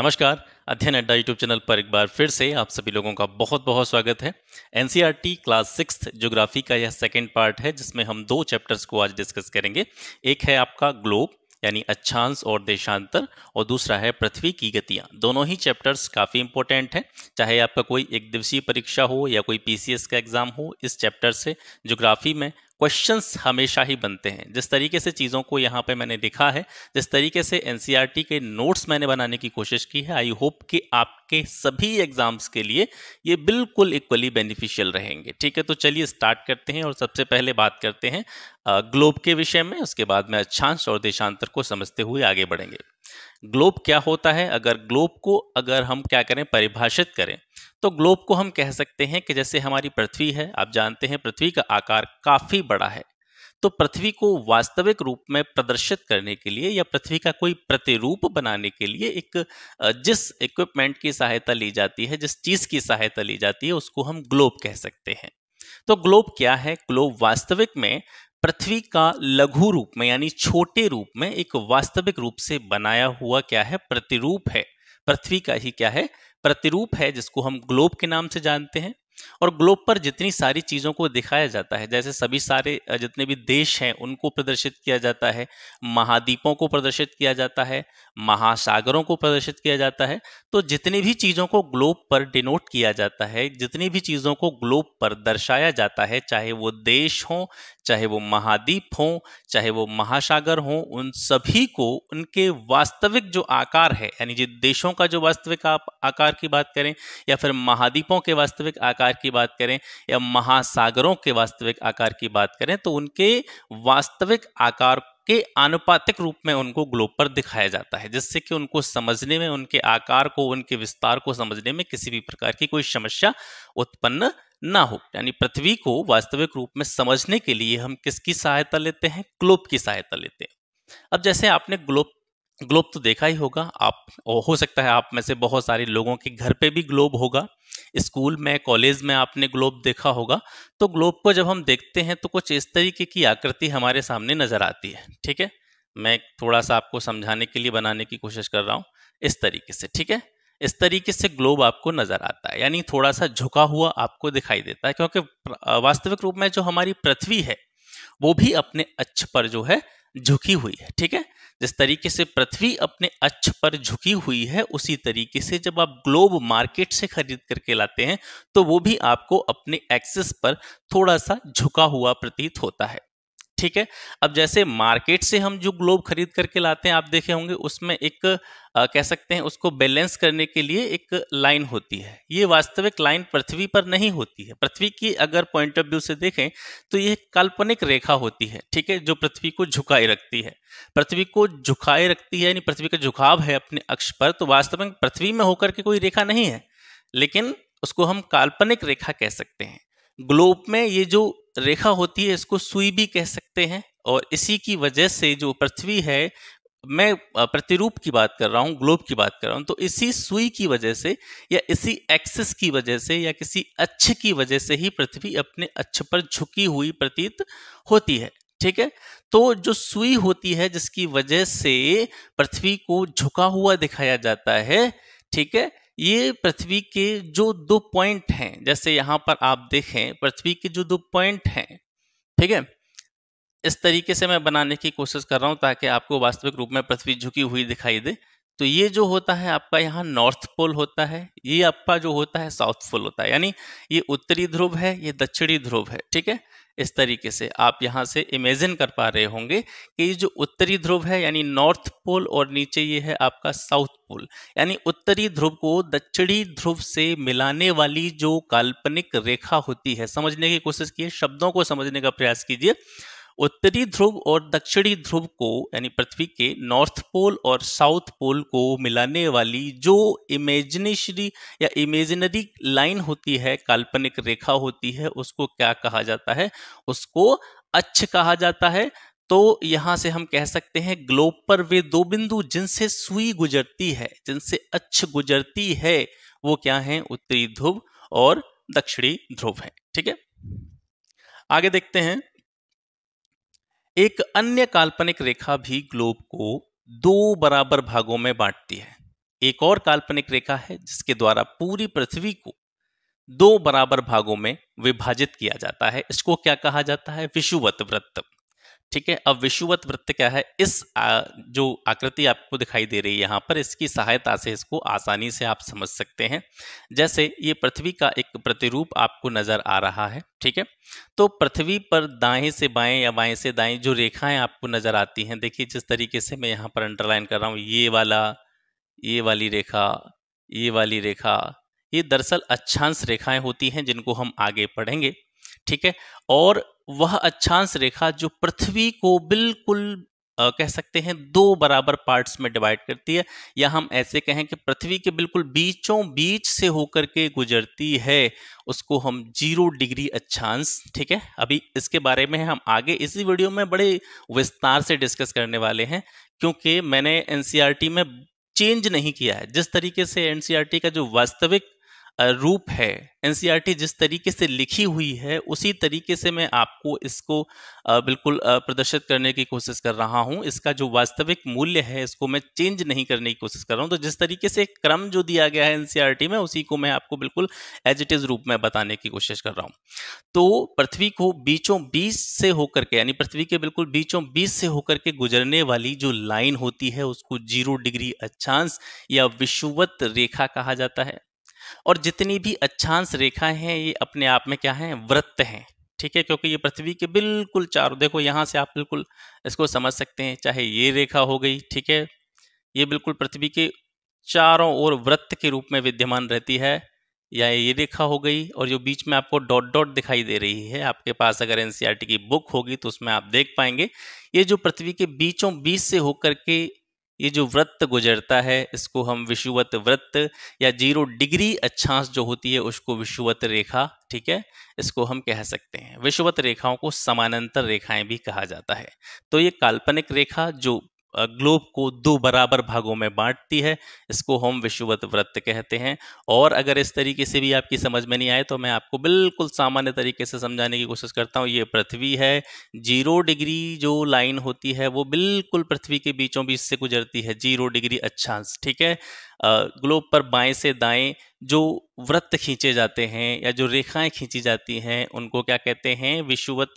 नमस्कार अध्ययन अड्डा यूट्यूब चैनल पर एक बार फिर से आप सभी लोगों का बहुत बहुत स्वागत है एन क्लास सिक्स ज्योग्राफी का यह सेकेंड पार्ट है जिसमें हम दो चैप्टर्स को आज डिस्कस करेंगे एक है आपका ग्लोब यानी अच्छांश और देशांतर और दूसरा है पृथ्वी की गतियाँ दोनों ही चैप्टर्स काफ़ी इंपॉर्टेंट हैं चाहे आपका कोई एक दिवसीय परीक्षा हो या कोई पीसीएस का एग्ज़ाम हो इस चैप्टर से ज्योग्राफी में क्वेश्चंस हमेशा ही बनते हैं जिस तरीके से चीज़ों को यहाँ पे मैंने लिखा है जिस तरीके से एन e के नोट्स मैंने बनाने की कोशिश की है आई होप कि आपके सभी एग्जाम्स के लिए ये बिल्कुल इक्वली बेनिफिशियल रहेंगे ठीक है तो चलिए स्टार्ट करते हैं और सबसे पहले बात करते हैं ग्लोब के विषय में उसके बाद में अच्छांश और देशांतर को समझते हुए आगे बढ़ेंगे ग्लोब क्या होता है अगर ग्लोब को अगर हम क्या करें परिभाषित करें तो ग्लोब को हम कह सकते हैं कि जैसे हमारी पृथ्वी है आप जानते हैं पृथ्वी का आकार काफ़ी बड़ा है तो पृथ्वी को वास्तविक रूप में प्रदर्शित करने के लिए या पृथ्वी का कोई प्रतिरूप बनाने के लिए एक जिस इक्विपमेंट की सहायता ली जाती है जिस चीज़ की सहायता ली जाती है उसको हम ग्लोब कह सकते हैं तो ग्लोब क्या है ग्लोब वास्तविक में पृथ्वी का लघु रूप में यानी छोटे रूप में एक वास्तविक रूप से बनाया हुआ क्या है प्रतिरूप है पृथ्वी का ही क्या है प्रतिरूप है जिसको हम ग्लोब के नाम से जानते हैं और ग्लोब पर जितनी सारी चीज़ों को दिखाया जाता है जैसे सभी सारे जितने भी देश हैं उनको प्रदर्शित किया जाता है महाद्वीपों को प्रदर्शित किया जाता है महासागरों को प्रदर्शित किया जाता है तो जितनी भी चीज़ों को ग्लोब पर डिनोट किया जाता है जितनी भी चीज़ों को ग्लोब पर दर्शाया जाता है चाहे वो देश हो चाहे वो महाद्वीप हों चाहे वो महासागर हों उन सभी को उनके वास्तविक जो आकार है यानी जिन देशों का जो वास्तविक आप आकार की बात करें या फिर महाद्वीपों के वास्तविक आकार की बात करें या महासागरों के वास्तविक आकार की बात करें तो उनके वास्तविक आकार के आनुपातिक रूप में उनको ग्लोब पर दिखाया जाता है जिससे कि उनको समझने में उनके आकार को उनके विस्तार को समझने में किसी भी प्रकार की कोई समस्या उत्पन्न ना हो यानी पृथ्वी को वास्तविक रूप में समझने के लिए हम किसकी सहायता लेते हैं ग्लोब की सहायता लेते हैं अब जैसे आपने ग्लोब ग्लोब तो देखा ही होगा आप हो सकता है आप में से बहुत सारे लोगों के घर पे भी ग्लोब होगा स्कूल में कॉलेज में आपने ग्लोब देखा होगा तो ग्लोब को जब हम देखते हैं तो कुछ इस तरीके की आकृति हमारे सामने नज़र आती है ठीक है मैं थोड़ा सा आपको समझाने के लिए बनाने की कोशिश कर रहा हूँ इस तरीके से ठीक है इस तरीके से ग्लोब आपको नजर आता है यानी थोड़ा सा झुका हुआ आपको दिखाई देता है क्योंकि वास्तविक रूप में जो हमारी पृथ्वी है वो भी अपने अक्ष पर जो है झुकी हुई है ठीक है जिस तरीके से पृथ्वी अपने अक्ष पर झुकी हुई है उसी तरीके से जब आप ग्लोब मार्केट से खरीद करके लाते हैं तो वो भी आपको अपने एक्सिस पर थोड़ा सा झुका हुआ प्रतीत होता है ठीक है अब जैसे मार्केट से हम जो ग्लोब खरीद करके लाते हैं आप देखे होंगे उसमें एक आ, कह सकते हैं उसको बैलेंस करने के लिए एक लाइन होती है ये वास्तविक लाइन पृथ्वी पर नहीं होती है पृथ्वी की अगर पॉइंट ऑफ व्यू से देखें तो ये काल्पनिक रेखा होती है ठीक है जो पृथ्वी को झुकाए रखती है पृथ्वी को झुकाए रखती है यानी पृथ्वी का झुकाव है अपने अक्ष पर तो वास्तविक पृथ्वी में होकर के कोई रेखा नहीं है लेकिन उसको हम काल्पनिक रेखा कह सकते हैं ग्लोब में ये जो रेखा होती है इसको सुई भी कह सकते हैं और इसी की वजह से जो पृथ्वी है मैं प्रतिरूप की बात कर रहा हूँ ग्लोब की बात कर रहा हूँ तो इसी सुई की वजह से या इसी एक्सिस की वजह से या किसी अच्छ की वजह से ही पृथ्वी अपने अच्छ पर झुकी हुई प्रतीत होती है ठीक है तो जो सुई होती है जिसकी वजह से पृथ्वी को झुका हुआ दिखाया जाता है ठीक है ये पृथ्वी के जो दो पॉइंट हैं जैसे यहाँ पर आप देखें पृथ्वी के जो दो पॉइंट हैं ठीक है इस तरीके से मैं बनाने की कोशिश कर रहा हूँ ताकि आपको वास्तविक रूप में पृथ्वी झुकी हुई दिखाई दे तो ये जो होता है आपका यहाँ नॉर्थ पोल होता है ये आपका जो होता है साउथ पोल होता है यानी ये उत्तरी ध्रुव है ये दक्षिणी ध्रुव है ठीक है इस तरीके से आप यहाँ से इमेजिन कर पा रहे होंगे कि ये जो उत्तरी ध्रुव है यानी नॉर्थ पोल और नीचे ये है आपका साउथ पोल यानी उत्तरी ध्रुव को दक्षिणी ध्रुव से मिलाने वाली जो काल्पनिक रेखा होती है समझने की कोशिश की शब्दों को समझने का प्रयास कीजिए उत्तरी ध्रुव और दक्षिणी ध्रुव को यानी पृथ्वी के नॉर्थ पोल और साउथ पोल को मिलाने वाली जो इमेजिनेशरी या इमेजिनरी लाइन होती है काल्पनिक रेखा होती है उसको क्या कहा जाता है उसको अच्छ कहा जाता है तो यहां से हम कह सकते हैं ग्लोब पर वे दो बिंदु जिनसे सुई गुजरती है जिनसे अच्छ गुजरती है वो क्या है उत्तरी ध्रुव और दक्षिणी ध्रुव है ठीक है आगे देखते हैं एक अन्य काल्पनिक रेखा भी ग्लोब को दो बराबर भागों में बांटती है एक और काल्पनिक रेखा है जिसके द्वारा पूरी पृथ्वी को दो बराबर भागों में विभाजित किया जाता है इसको क्या कहा जाता है विषुवत वृत्त ठीक है अब विषुवत वृत्त क्या है इस आ, जो आकृति आपको दिखाई दे रही है यहाँ पर इसकी सहायता से इसको आसानी से आप समझ सकते हैं जैसे ये पृथ्वी का एक प्रतिरूप आपको नजर आ रहा है ठीक है तो पृथ्वी पर दाएं से बाएं या बाएं से दाएं जो रेखाएं आपको नजर आती हैं देखिए जिस तरीके से मैं यहाँ पर अंडरलाइन कर रहा हूँ ये वाला ये वाली रेखा ये वाली रेखा ये दरअसल अच्छांश रेखाएं होती हैं जिनको हम आगे पढ़ेंगे ठीक है और वह अच्छांश रेखा जो पृथ्वी को बिल्कुल आ, कह सकते हैं दो बराबर पार्ट्स में डिवाइड करती है या हम ऐसे कहें कि पृथ्वी के बिल्कुल बीचों बीच से होकर के गुजरती है उसको हम जीरो डिग्री अच्छांश ठीक है अभी इसके बारे में हम आगे इसी वीडियो में बड़े विस्तार से डिस्कस करने वाले हैं क्योंकि मैंने एनसीईआरटी e में चेंज नहीं किया है जिस तरीके से एनसीईआरटी e का जो वास्तविक रूप है एनसीईआरटी e जिस तरीके से लिखी हुई है उसी तरीके से मैं आपको इसको बिल्कुल प्रदर्शित करने की कोशिश कर रहा हूं इसका जो वास्तविक मूल्य है इसको मैं चेंज नहीं करने की कोशिश कर रहा हूं तो जिस तरीके से क्रम जो दिया गया है एनसीईआरटी e में उसी को मैं आपको बिल्कुल एज इट इज रूप में बताने की कोशिश कर रहा हूं तो पृथ्वी को बीचों बीच से होकर के यानी पृथ्वी के बिल्कुल बीचों बीच से होकर के गुजरने वाली जो लाइन होती है उसको जीरो डिग्री अच्छांश या विषुवत रेखा कहा जाता है और जितनी भी अच्छांश रेखाएं हैं ये अपने आप में क्या हैं वृत्त हैं ठीक है क्योंकि ये पृथ्वी के बिल्कुल चारों देखो यहाँ से आप बिल्कुल इसको समझ सकते हैं चाहे ये रेखा हो गई ठीक है ये बिल्कुल पृथ्वी के चारों ओर वृत्त के रूप में विद्यमान रहती है या ये रेखा हो गई और जो बीच में आपको डॉट डॉट दिखाई दे रही है आपके पास अगर एनसीआरटी की बुक होगी तो उसमें आप देख पाएंगे ये जो पृथ्वी के बीचों बीच से होकर के ये जो व्रत गुजरता है इसको हम विषुवत व्रत या जीरो डिग्री अच्छांस जो होती है उसको विषुवत रेखा ठीक है इसको हम कह सकते हैं विषुवत रेखाओं को समानांतर रेखाएं भी कहा जाता है तो ये काल्पनिक रेखा जो ग्लोब को दो बराबर भागों में बांटती है इसको हम विषुवत व्रत कहते हैं और अगर इस तरीके से भी आपकी समझ में नहीं आए तो मैं आपको बिल्कुल सामान्य तरीके से समझाने की कोशिश करता हूँ ये पृथ्वी है जीरो डिग्री जो लाइन होती है वो बिल्कुल पृथ्वी के बीचों बीच से गुजरती है जीरो डिग्री अच्छांश ठीक है ग्लोब पर बाएं से दाएं जो वृत्त खींचे जाते हैं या जो रेखाएं खींची जाती हैं उनको क्या कहते हैं विषुवत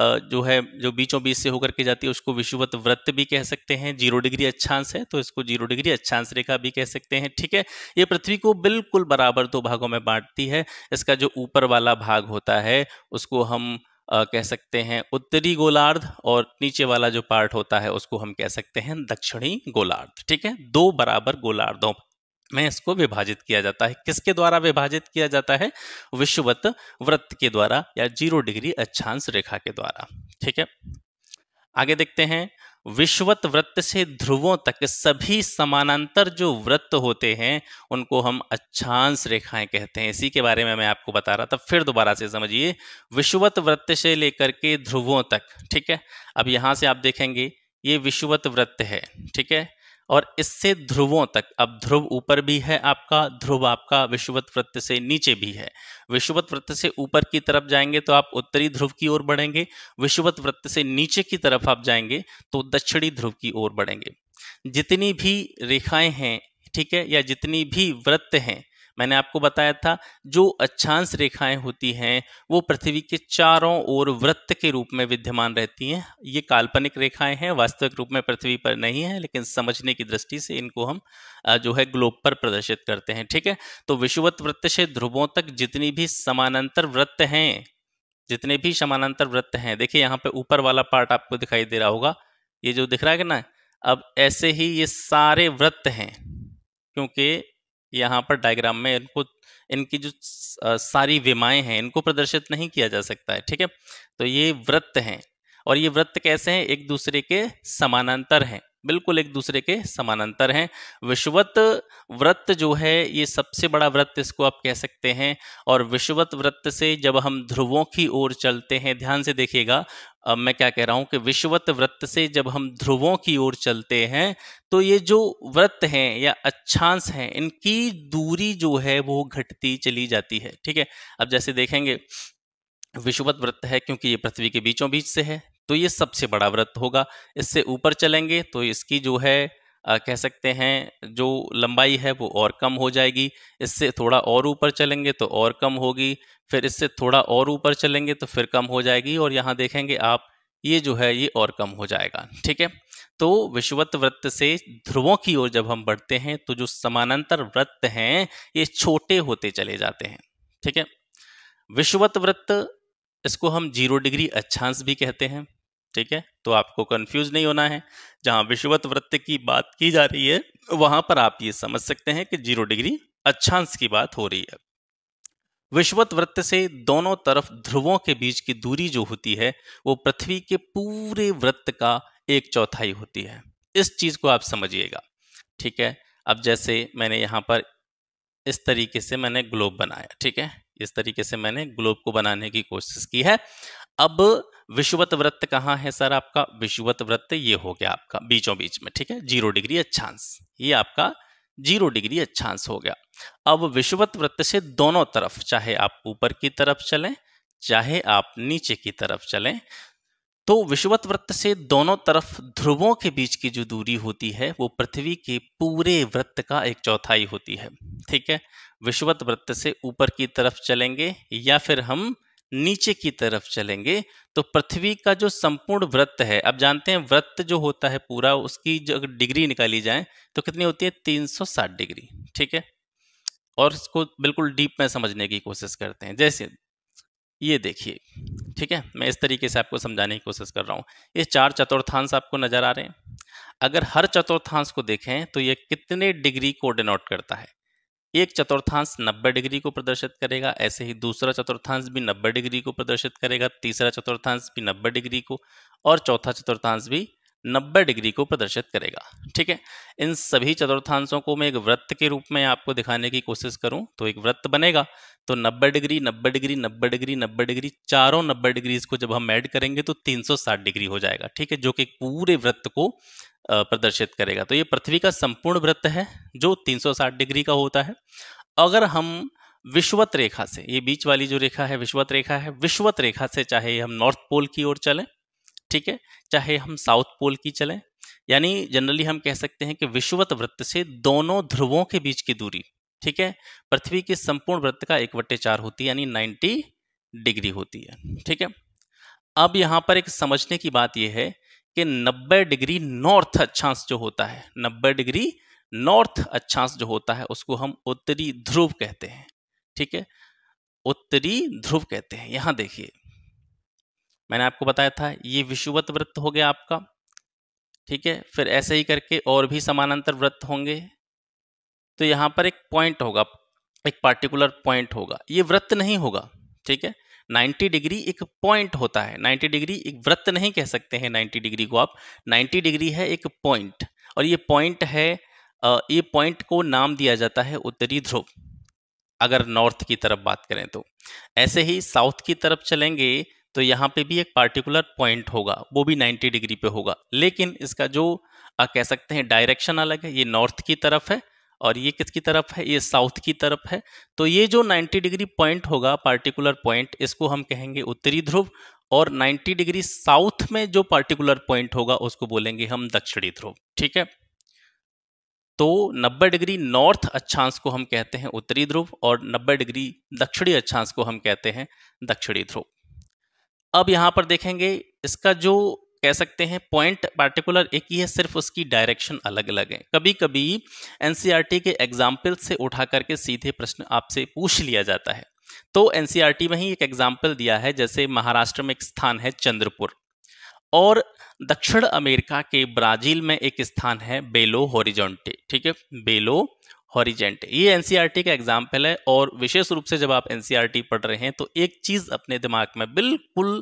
जो है जो बीचों बीच से होकर के जाती है उसको विषुवत व्रत भी कह सकते हैं जीरो डिग्री अच्छांश है तो इसको जीरो डिग्री अच्छांश रेखा भी कह सकते हैं ठीक है ये पृथ्वी को बिल्कुल बराबर दो भागों में बांटती है इसका जो ऊपर वाला भाग होता है उसको हम आ, कह सकते हैं उत्तरी गोलार्ध और नीचे वाला जो पार्ट होता है उसको हम कह सकते हैं दक्षिणी गोलार्ध ठीक है दो बराबर गोलार्धों में इसको विभाजित किया जाता है किसके द्वारा विभाजित किया जाता है विश्ववत वृत्त के द्वारा या जीरो डिग्री अच्छांश रेखा के द्वारा ठीक है आगे देखते हैं विश्वत वृत्त से ध्रुवों तक सभी समानांतर जो वृत्त होते हैं उनको हम अच्छांश रेखाएं कहते हैं इसी के बारे में मैं आपको बता रहा था फिर दोबारा से समझिए विश्ववत वृत्त से लेकर के ध्रुवों तक ठीक है अब यहाँ से आप देखेंगे ये विश्ववत वृत्त है ठीक है और इससे ध्रुवों तक अब ध्रुव ऊपर भी है आपका ध्रुव आपका विश्ववत वृत्त से नीचे भी है विश्ववत वृत्त से ऊपर की तरफ जाएंगे तो आप उत्तरी ध्रुव की ओर बढ़ेंगे विश्ववत वृत्त से नीचे की तरफ आप जाएंगे तो दक्षिणी ध्रुव की ओर बढ़ेंगे जितनी भी रेखाएं हैं ठीक है या जितनी भी वृत्त हैं मैंने आपको बताया था जो अच्छांश रेखाएं होती हैं वो पृथ्वी के चारों ओर वृत्त के रूप में विद्यमान रहती हैं ये काल्पनिक रेखाएं हैं वास्तविक रूप में पृथ्वी पर नहीं है लेकिन समझने की दृष्टि से इनको हम जो है ग्लोब पर प्रदर्शित करते हैं ठीक है तो विषुवत वृत्त से ध्रुवों तक जितनी भी समानांतर वृत्त हैं जितने भी समानांतर वृत्त हैं देखिए यहाँ पे ऊपर वाला पार्ट आपको दिखाई दे रहा होगा ये जो दिख रहा है ना अब ऐसे ही ये सारे वृत्त हैं क्योंकि यहाँ पर डायग्राम में इनको इनकी जो सारी विमाएं हैं इनको प्रदर्शित नहीं किया जा सकता है ठीक है तो ये वृत्त हैं और ये वृत्त कैसे हैं एक दूसरे के समानांतर हैं बिल्कुल एक दूसरे के समानांतर हैं विश्वत व्रत जो है ये सबसे बड़ा व्रत इसको आप कह सकते हैं और विश्वत व्रत से जब हम ध्रुवों की ओर चलते हैं ध्यान से देखिएगा अब मैं क्या कह रहा हूँ कि विश्वत व्रत से जब हम ध्रुवों की ओर चलते हैं तो ये जो व्रत हैं या अच्छांश हैं इनकी दूरी जो है वो घटती चली जाती है ठीक है अब जैसे देखेंगे विश्ववत व्रत है क्योंकि ये पृथ्वी के बीचों बीच से है तो ये सबसे बड़ा व्रत होगा इससे ऊपर चलेंगे तो इसकी जो है आ, कह सकते हैं जो लंबाई है वो और कम हो जाएगी इससे थोड़ा और ऊपर चलेंगे तो और कम होगी फिर इससे थोड़ा और ऊपर चलेंगे तो फिर कम हो जाएगी और यहाँ देखेंगे आप ये जो है ये और कम हो जाएगा ठीक है तो विश्वत व्रत से ध्रुवों की ओर जब हम बढ़ते हैं तो जो समानांतर व्रत हैं ये छोटे होते चले जाते हैं ठीक है विश्वत व्रत इसको हम जीरो डिग्री अच्छांश भी कहते हैं ठीक है तो आपको कंफ्यूज नहीं होना है जहां विषुवत वृत्त की बात की जा रही है वहां पर आप ये समझ सकते हैं कि जीरो डिग्री अच्छांश की बात हो रही है विश्वत वृत्त से दोनों तरफ ध्रुवों के बीच की दूरी जो होती है वो पृथ्वी के पूरे वृत्त का एक चौथाई होती है इस चीज को आप समझिएगा ठीक है अब जैसे मैंने यहां पर इस तरीके से मैंने ग्लोब बनाया ठीक है इस तरीके से मैंने ग्लोब को बनाने की कोशिश की है अब विश्ववत वृत्त कहाँ है सर आपका विश्ववत वृत्त ये हो गया आपका बीचों बीच में ठीक है जीरो डिग्री अच्छांश ये आपका जीरो डिग्री अच्छांश हो गया अब विश्ववत वृत्त से दोनों तरफ चाहे आप ऊपर की तरफ चलें चाहे आप नीचे की तरफ चलें तो विश्ववत वृत्त से दोनों तरफ ध्रुवों के बीच की जो दूरी होती है वो पृथ्वी के पूरे वृत्त का एक चौथाई होती है ठीक है विश्ववत वृत्त से ऊपर की तरफ चलेंगे या फिर हम नीचे की तरफ चलेंगे तो पृथ्वी का जो संपूर्ण व्रत है अब जानते हैं व्रत जो होता है पूरा उसकी जो डिग्री निकाली जाए तो कितनी होती है 360 डिग्री ठीक है और इसको बिल्कुल डीप में समझने की कोशिश करते हैं जैसे ये देखिए ठीक है मैं इस तरीके से आपको समझाने की कोशिश कर रहा हूँ ये चार चतुर्थांश आपको नजर आ रहे हैं अगर हर चतुर्थांश को देखें तो ये कितने डिग्री को डिनोट करता है एक चतुर्थांश 90 डिग्री को प्रदर्शित करेगा ऐसे ही दूसरा चतुर्थांश भी 90 डिग्री को प्रदर्शित करेगा तीसरा चतुर्थांश भी 90 डिग्री को और चौथा चतुर्थांश भी 90 डिग्री को प्रदर्शित करेगा ठीक है इन सभी चतुर्थांशों को मैं एक वृत्त के रूप में आपको दिखाने की कोशिश करूं तो एक वृत्त बनेगा तो 90 डिग्री 90 डिग्री 90 डिग्री 90 डिग्री चारों 90 डिग्रीज को जब हम ऐड करेंगे तो 360 डिग्री हो जाएगा ठीक है जो कि पूरे वृत्त को प्रदर्शित करेगा तो ये पृथ्वी का संपूर्ण वृत्त है जो 360 डिग्री का होता है अगर हम विश्वत रेखा से ये बीच वाली जो रेखा है विश्वत रेखा है विश्वत रेखा से चाहे हम नॉर्थ पोल की ओर चलें ठीक है चाहे हम साउथ पोल की चलें यानी जनरली हम कह सकते हैं कि विश्वत वृत्त से दोनों ध्रुवों के बीच की दूरी ठीक है पृथ्वी के संपूर्ण वृत्त का एक वट्टे चार होती है यानी नाइन्टी डिग्री होती है ठीक है अब यहाँ पर एक समझने की बात यह है कि 90 डिग्री नॉर्थ अक्षांश जो होता है 90 डिग्री नॉर्थ अक्षांश जो होता है उसको हम उत्तरी ध्रुव कहते हैं ठीक है उत्तरी ध्रुव कहते हैं यहां देखिए मैंने आपको बताया था ये विषुवत वृत्त हो गया आपका ठीक है फिर ऐसे ही करके और भी समानांतर वृत्त होंगे तो यहां पर एक पॉइंट होगा एक पार्टिकुलर पॉइंट होगा ये वृत्त नहीं होगा ठीक है 90 डिग्री एक पॉइंट होता है 90 डिग्री एक वृत्त नहीं कह सकते हैं 90 डिग्री को आप 90 डिग्री है एक पॉइंट और ये पॉइंट है ये पॉइंट को नाम दिया जाता है उत्तरी ध्रुव अगर नॉर्थ की तरफ बात करें तो ऐसे ही साउथ की तरफ चलेंगे तो यहाँ पे भी एक पार्टिकुलर पॉइंट होगा वो भी 90 डिग्री पे होगा लेकिन इसका जो आ, कह सकते हैं डायरेक्शन अलग है ये नॉर्थ की तरफ है और ये किसकी तरफ है ये साउथ की तरफ है तो ये जो 90 डिग्री पॉइंट होगा पार्टिकुलर पॉइंट इसको हम कहेंगे उत्तरी ध्रुव और 90 डिग्री साउथ में जो पार्टिकुलर पॉइंट होगा उसको बोलेंगे हम दक्षिणी ध्रुव ठीक है तो 90 डिग्री नॉर्थ अक्षांश को हम कहते हैं उत्तरी ध्रुव और 90 डिग्री दक्षिणी अक्षांश को हम कहते हैं दक्षिणी ध्रुव अब यहां पर देखेंगे इसका जो कह सकते हैं पॉइंट पार्टिकुलर एक ही है सिर्फ उसकी डायरेक्शन अलग अलग है कभी कभी एन के एग्जाम्पल से उठा करके सीधे प्रश्न आपसे पूछ लिया जाता है तो एन e में ही एक एग्जाम्पल दिया है जैसे महाराष्ट्र में एक स्थान है चंद्रपुर और दक्षिण अमेरिका के ब्राजील में एक स्थान है बेलो होरिजोंटे ठीक है बेलो हॉरिजेंट ये एनसीईआरटी e का एग्जाम्पल है और विशेष रूप से जब आप एनसीईआरटी e पढ़ रहे हैं तो एक चीज़ अपने दिमाग में बिल्कुल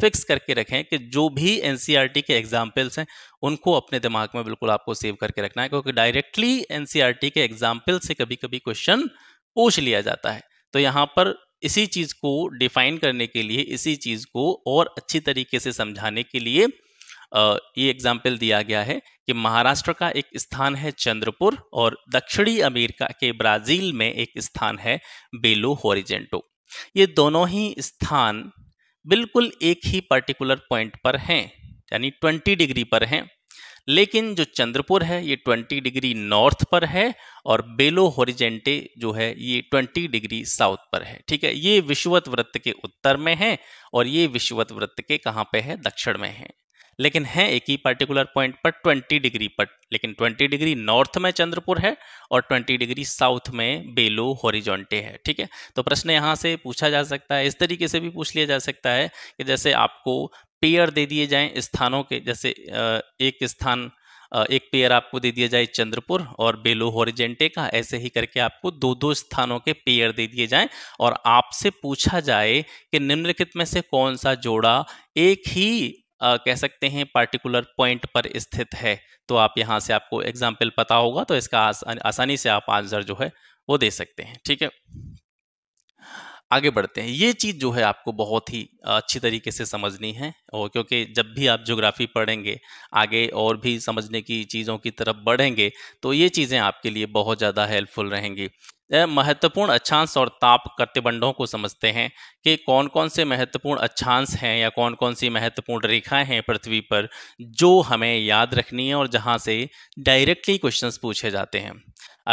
फिक्स करके रखें कि जो भी एनसीईआरटी e के एग्जाम्पल्स हैं उनको अपने दिमाग में बिल्कुल आपको सेव करके रखना है क्योंकि डायरेक्टली एनसीईआरटी के एग्जाम्पल से कभी कभी क्वेश्चन पूछ लिया जाता है तो यहाँ पर इसी चीज़ को डिफाइन करने के लिए इसी चीज़ को और अच्छी तरीके से समझाने के लिए ये एग्जाम्पल दिया गया है कि महाराष्ट्र का एक स्थान है चंद्रपुर और दक्षिणी अमेरिका के ब्राज़ील में एक स्थान है बेलो होरिजेंटो ये दोनों ही स्थान बिल्कुल एक ही पर्टिकुलर पॉइंट पर हैं यानी 20 डिग्री पर हैं लेकिन जो चंद्रपुर है ये 20 डिग्री नॉर्थ पर है और बेलो होरिजेंटे जो है ये 20 डिग्री साउथ पर है ठीक है ये विश्ववत वृत्त के उत्तर में है और ये विश्ववत वृत्त के कहाँ पे है दक्षिण में है लेकिन है एक ही पर्टिकुलर पॉइंट पर 20 डिग्री पर लेकिन 20 डिग्री नॉर्थ में चंद्रपुर है और 20 डिग्री साउथ में बेलो हॉरिजॉन्टे है ठीक है तो प्रश्न यहाँ से पूछा जा सकता है इस तरीके से भी पूछ लिया जा सकता है कि जैसे आपको पेयर दे दिए जाएं स्थानों के जैसे एक स्थान एक पेयर आपको दे दिया जाए चंद्रपुर और बेलो होरिजेंटे का ऐसे ही करके आपको दो दो स्थानों के पेयर दे दिए जाएं और आपसे पूछा जाए कि निम्नलिखित में से कौन सा जोड़ा एक ही आ, कह सकते हैं पार्टिकुलर पॉइंट पर स्थित है तो आप यहाँ से आपको एग्जाम्पल पता होगा तो इसका आस, आसानी से आप आंसर जो है वो दे सकते हैं ठीक है आगे बढ़ते हैं ये चीज़ जो है आपको बहुत ही अच्छी तरीके से समझनी है और क्योंकि जब भी आप ज्योग्राफी पढ़ेंगे आगे और भी समझने की चीज़ों की तरफ बढ़ेंगे तो ये चीज़ें आपके लिए बहुत ज़्यादा हेल्पफुल रहेंगी महत्वपूर्ण अच्छांश और ताप कटिबंधों को समझते हैं कि कौन कौन से महत्वपूर्ण अच्छांश हैं या कौन कौन सी महत्वपूर्ण रेखाएं हैं पृथ्वी पर जो हमें याद रखनी है और जहां से डायरेक्टली क्वेश्चंस पूछे जाते हैं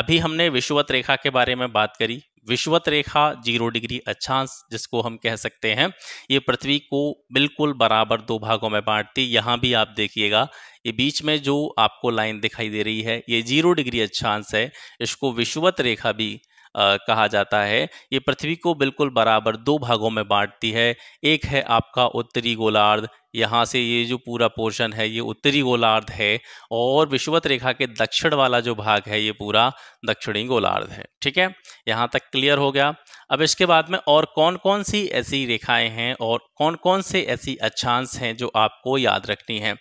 अभी हमने विषुवत रेखा के बारे में बात करी विश्वत रेखा जीरो डिग्री अक्षांश जिसको हम कह सकते हैं ये पृथ्वी को बिल्कुल बराबर दो भागों में बांटती यहाँ भी आप देखिएगा ये बीच में जो आपको लाइन दिखाई दे रही है ये जीरो डिग्री अक्षांश है इसको विश्वत रेखा भी कहा जाता है ये पृथ्वी को बिल्कुल बराबर दो भागों में बांटती है एक है आपका उत्तरी गोलार्ध यहाँ से ये जो पूरा पोर्शन है ये उत्तरी गोलार्ध है और विषुवत रेखा के दक्षिण वाला जो भाग है ये पूरा दक्षिणी गोलार्ध है ठीक है यहाँ तक क्लियर हो गया अब इसके बाद में और कौन कौन सी ऐसी रेखाएं हैं और कौन कौन से ऐसी अच्छांश हैं जो आपको याद रखनी है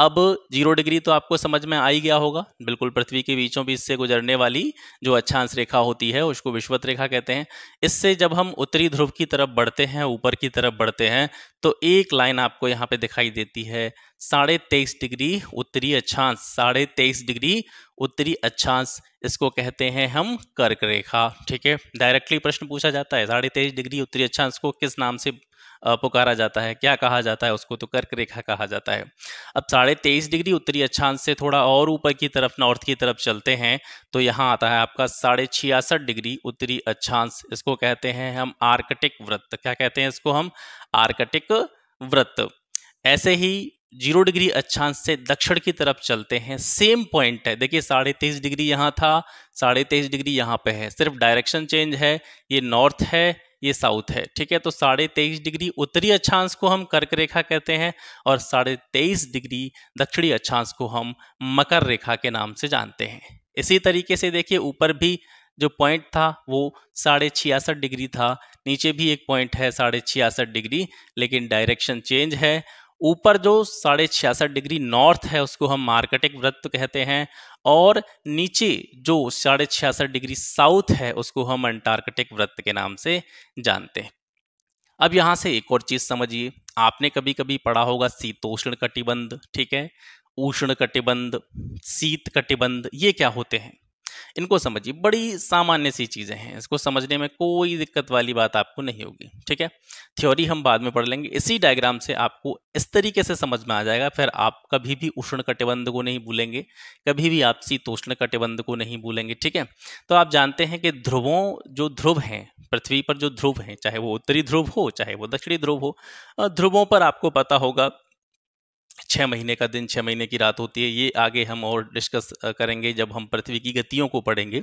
अब जीरो डिग्री तो आपको समझ में आ ही गया होगा बिल्कुल पृथ्वी के बीचों बीच से गुजरने वाली जो अच्छांश रेखा होती है उसको विश्वत रेखा कहते हैं इससे जब हम उत्तरी ध्रुव की तरफ बढ़ते हैं ऊपर की तरफ बढ़ते हैं तो एक लाइन आपको यहाँ पे दिखाई देती है साढ़े तेईस डिग्री उत्तरी अच्छांश साढ़े तेईस डिग्री उत्तरी अच्छांश इसको कहते हैं हम कर्क रेखा ठीक है डायरेक्टली प्रश्न पूछा जाता है साढ़े तेईस डिग्री उत्तरी अच्छांश को किस नाम से पुकारा जाता है क्या कहा जाता है उसको तो कर्क रेखा कहा जाता है अब साढ़े तेईस डिग्री उत्तरी अक्षांश से थोड़ा और ऊपर की तरफ नॉर्थ की तरफ चलते हैं तो यहाँ आता है आपका साढ़े छियासठ डिग्री उत्तरी अक्षांश इसको कहते हैं हम आर्कटिक व्रत क्या कहते हैं इसको हम आर्कटिक व्रत ऐसे ही जीरो डिग्री अक्षांश से दक्षिण की तरफ चलते हैं सेम पॉइंट है देखिए साढ़े तेईस डिग्री यहाँ था साढ़े तेईस डिग्री यहाँ पे है सिर्फ डायरेक्शन चेंज है ये नॉर्थ है ये साउथ है ठीक है तो साढ़े तेईस डिग्री उत्तरी अक्षांश को हम कर्क रेखा कहते हैं और साढ़े तेईस डिग्री दक्षिणी अक्षांश को हम मकर रेखा के नाम से जानते हैं इसी तरीके से देखिए ऊपर भी जो पॉइंट था वो साढ़े छियासठ डिग्री था नीचे भी एक पॉइंट है साढ़े छियासठ डिग्री लेकिन डायरेक्शन चेंज है ऊपर जो साढ़े छियासठ डिग्री नॉर्थ है उसको हम मार्केटिक वृत्त कहते हैं और नीचे जो साढ़े छियासठ डिग्री साउथ है उसको हम अंटार्कटिक वृत्त के नाम से जानते हैं अब यहाँ से एक और चीज़ समझिए आपने कभी कभी पढ़ा होगा शीतोष्ण कटिबंध ठीक है उष्ण कटिबंध शीत कटिबंध ये क्या होते हैं इनको समझिए बड़ी सामान्य सी चीज़ें हैं इसको समझने में कोई दिक्कत वाली बात आपको नहीं होगी ठीक है थ्योरी हम बाद में पढ़ लेंगे इसी डायग्राम से आपको इस तरीके से समझ में आ जाएगा फिर आप कभी भी उष्ण कटिबंध को नहीं भूलेंगे कभी भी आप शीतोष्ण कटिबंध को नहीं भूलेंगे ठीक है तो आप जानते हैं कि ध्रुवों जो ध्रुव हैं पृथ्वी पर जो ध्रुव हैं चाहे वो उत्तरी ध्रुव हो चाहे वो दक्षिणी ध्रुव हो ध्रुवों पर आपको पता होगा छः महीने का दिन छः महीने की रात होती है ये आगे हम और डिस्कस करेंगे जब हम पृथ्वी की गतियों को पढ़ेंगे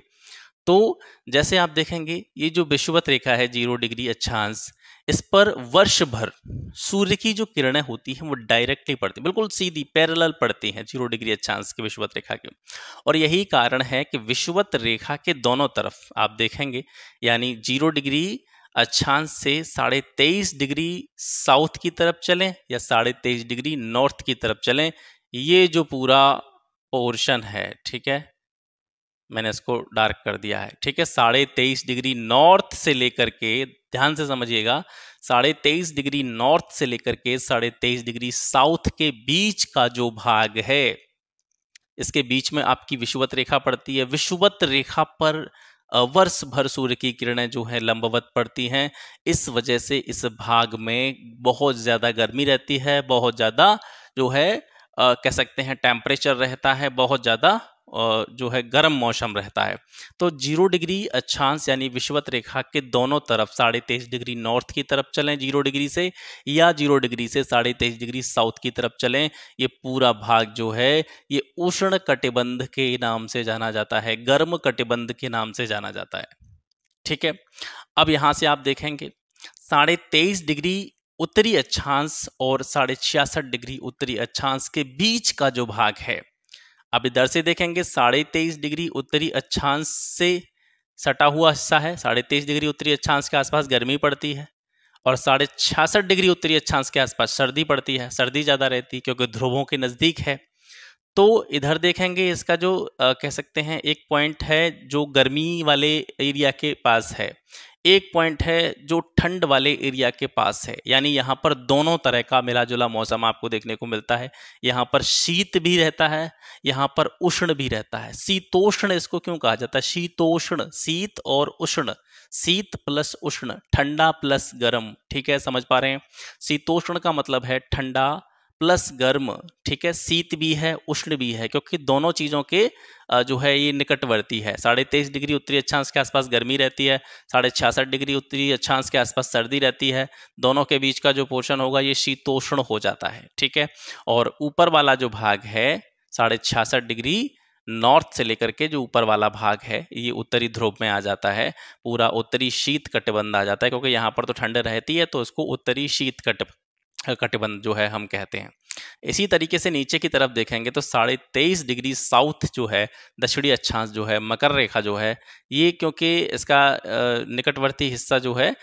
तो जैसे आप देखेंगे ये जो विश्ववत रेखा है जीरो डिग्री अच्छांश इस पर वर्ष भर सूर्य की जो किरणें होती हैं वो डायरेक्टली पड़ती बिल्कुल सीधी पैरेलल पड़ती हैं जीरो डिग्री अच्छांश की विश्ववत रेखा के और यही कारण है कि विश्ववत रेखा के दोनों तरफ आप देखेंगे यानी जीरो डिग्री अक्षांश से साढ़े तेईस डिग्री साउथ की तरफ चलें या साढ़े तेईस डिग्री नॉर्थ की तरफ चलें ये जो पूरा पोर्शन है ठीक है मैंने इसको डार्क कर दिया है ठीक है साढ़े तेईस डिग्री नॉर्थ से लेकर के ध्यान से समझिएगा साढ़े तेईस डिग्री नॉर्थ से लेकर के साढ़े तेईस डिग्री साउथ के बीच का जो भाग है इसके बीच में आपकी विषुवत रेखा पड़ती है विषुवत रेखा पर वर्ष भर सूर्य की किरणें जो है लंबवत पड़ती हैं इस वजह से इस भाग में बहुत ज़्यादा गर्मी रहती है बहुत ज़्यादा जो है कह सकते हैं टेम्परेचर रहता है बहुत ज़्यादा जो है गर्म मौसम रहता है तो जीरो डिग्री अक्षांश यानी विश्वत रेखा के दोनों तरफ साढ़े तेईस डिग्री नॉर्थ की तरफ चलें जीरो डिग्री से या जीरो डिग्री से साढ़े तेईस डिग्री साउथ की तरफ चलें ये पूरा भाग जो है ये उष्ण कटिबंध के नाम से जाना जाता है गर्म कटिबंध के नाम से जाना जाता है ठीक है अब यहाँ से आप देखेंगे साढ़े तेईस डिग्री उत्तरी अक्षांश और साढ़े छियासठ डिग्री उत्तरी अक्षांश के बीच का जो भाग है अब इधर से देखेंगे साढ़े तेईस डिग्री उत्तरी अक्षांश से सटा हुआ हिस्सा है साढ़े तेईस डिग्री उत्तरी अक्षांश के आसपास गर्मी पड़ती है और साढ़े छियासठ डिग्री उत्तरी अक्षांश के आसपास सर्दी पड़ती है सर्दी ज़्यादा रहती है क्योंकि ध्रुवों के नज़दीक है तो इधर देखेंगे इसका जो आ, कह सकते हैं एक पॉइंट है जो गर्मी वाले एरिया के पास है एक पॉइंट है जो ठंड वाले एरिया के पास है यानी यहाँ पर दोनों तरह का मिला जुला मौसम आपको देखने को मिलता है यहाँ पर शीत भी रहता है यहाँ पर उष्ण भी रहता है शीतोष्ण इसको क्यों कहा जाता है शीतोष्ण शीत और उष्ण शीत प्लस उष्ण ठंडा प्लस गर्म ठीक है समझ पा रहे हैं शीतोष्ण का मतलब है ठंडा प्लस गर्म ठीक है शीत भी है उष्ण भी है क्योंकि दोनों चीज़ों के जो है ये निकटवर्ती है साढ़े तेईस डिग्री उत्तरी अक्षांश के आसपास गर्मी रहती है साढ़े छियासठ डिग्री उत्तरी अक्षांश के आसपास सर्दी रहती है दोनों के बीच का जो पोर्शन होगा ये शीतोष्ण हो जाता है ठीक है और ऊपर वाला जो भाग है साढ़े छियासठ डिग्री नॉर्थ से लेकर के जो ऊपर वाला भाग है ये उत्तरी ध्रुव में आ जाता है पूरा उत्तरी शीत कटबंध आ जाता है क्योंकि यहाँ पर तो ठंड रहती है तो उसको उत्तरी शीत कट कटिबंध जो है हम कहते हैं इसी तरीके से नीचे की तरफ देखेंगे तो साढ़े तेईस डिग्री साउथ जो है दक्षिणी अक्षांश जो है मकर रेखा जो है ये क्योंकि इसका निकटवर्ती हिस्सा जो है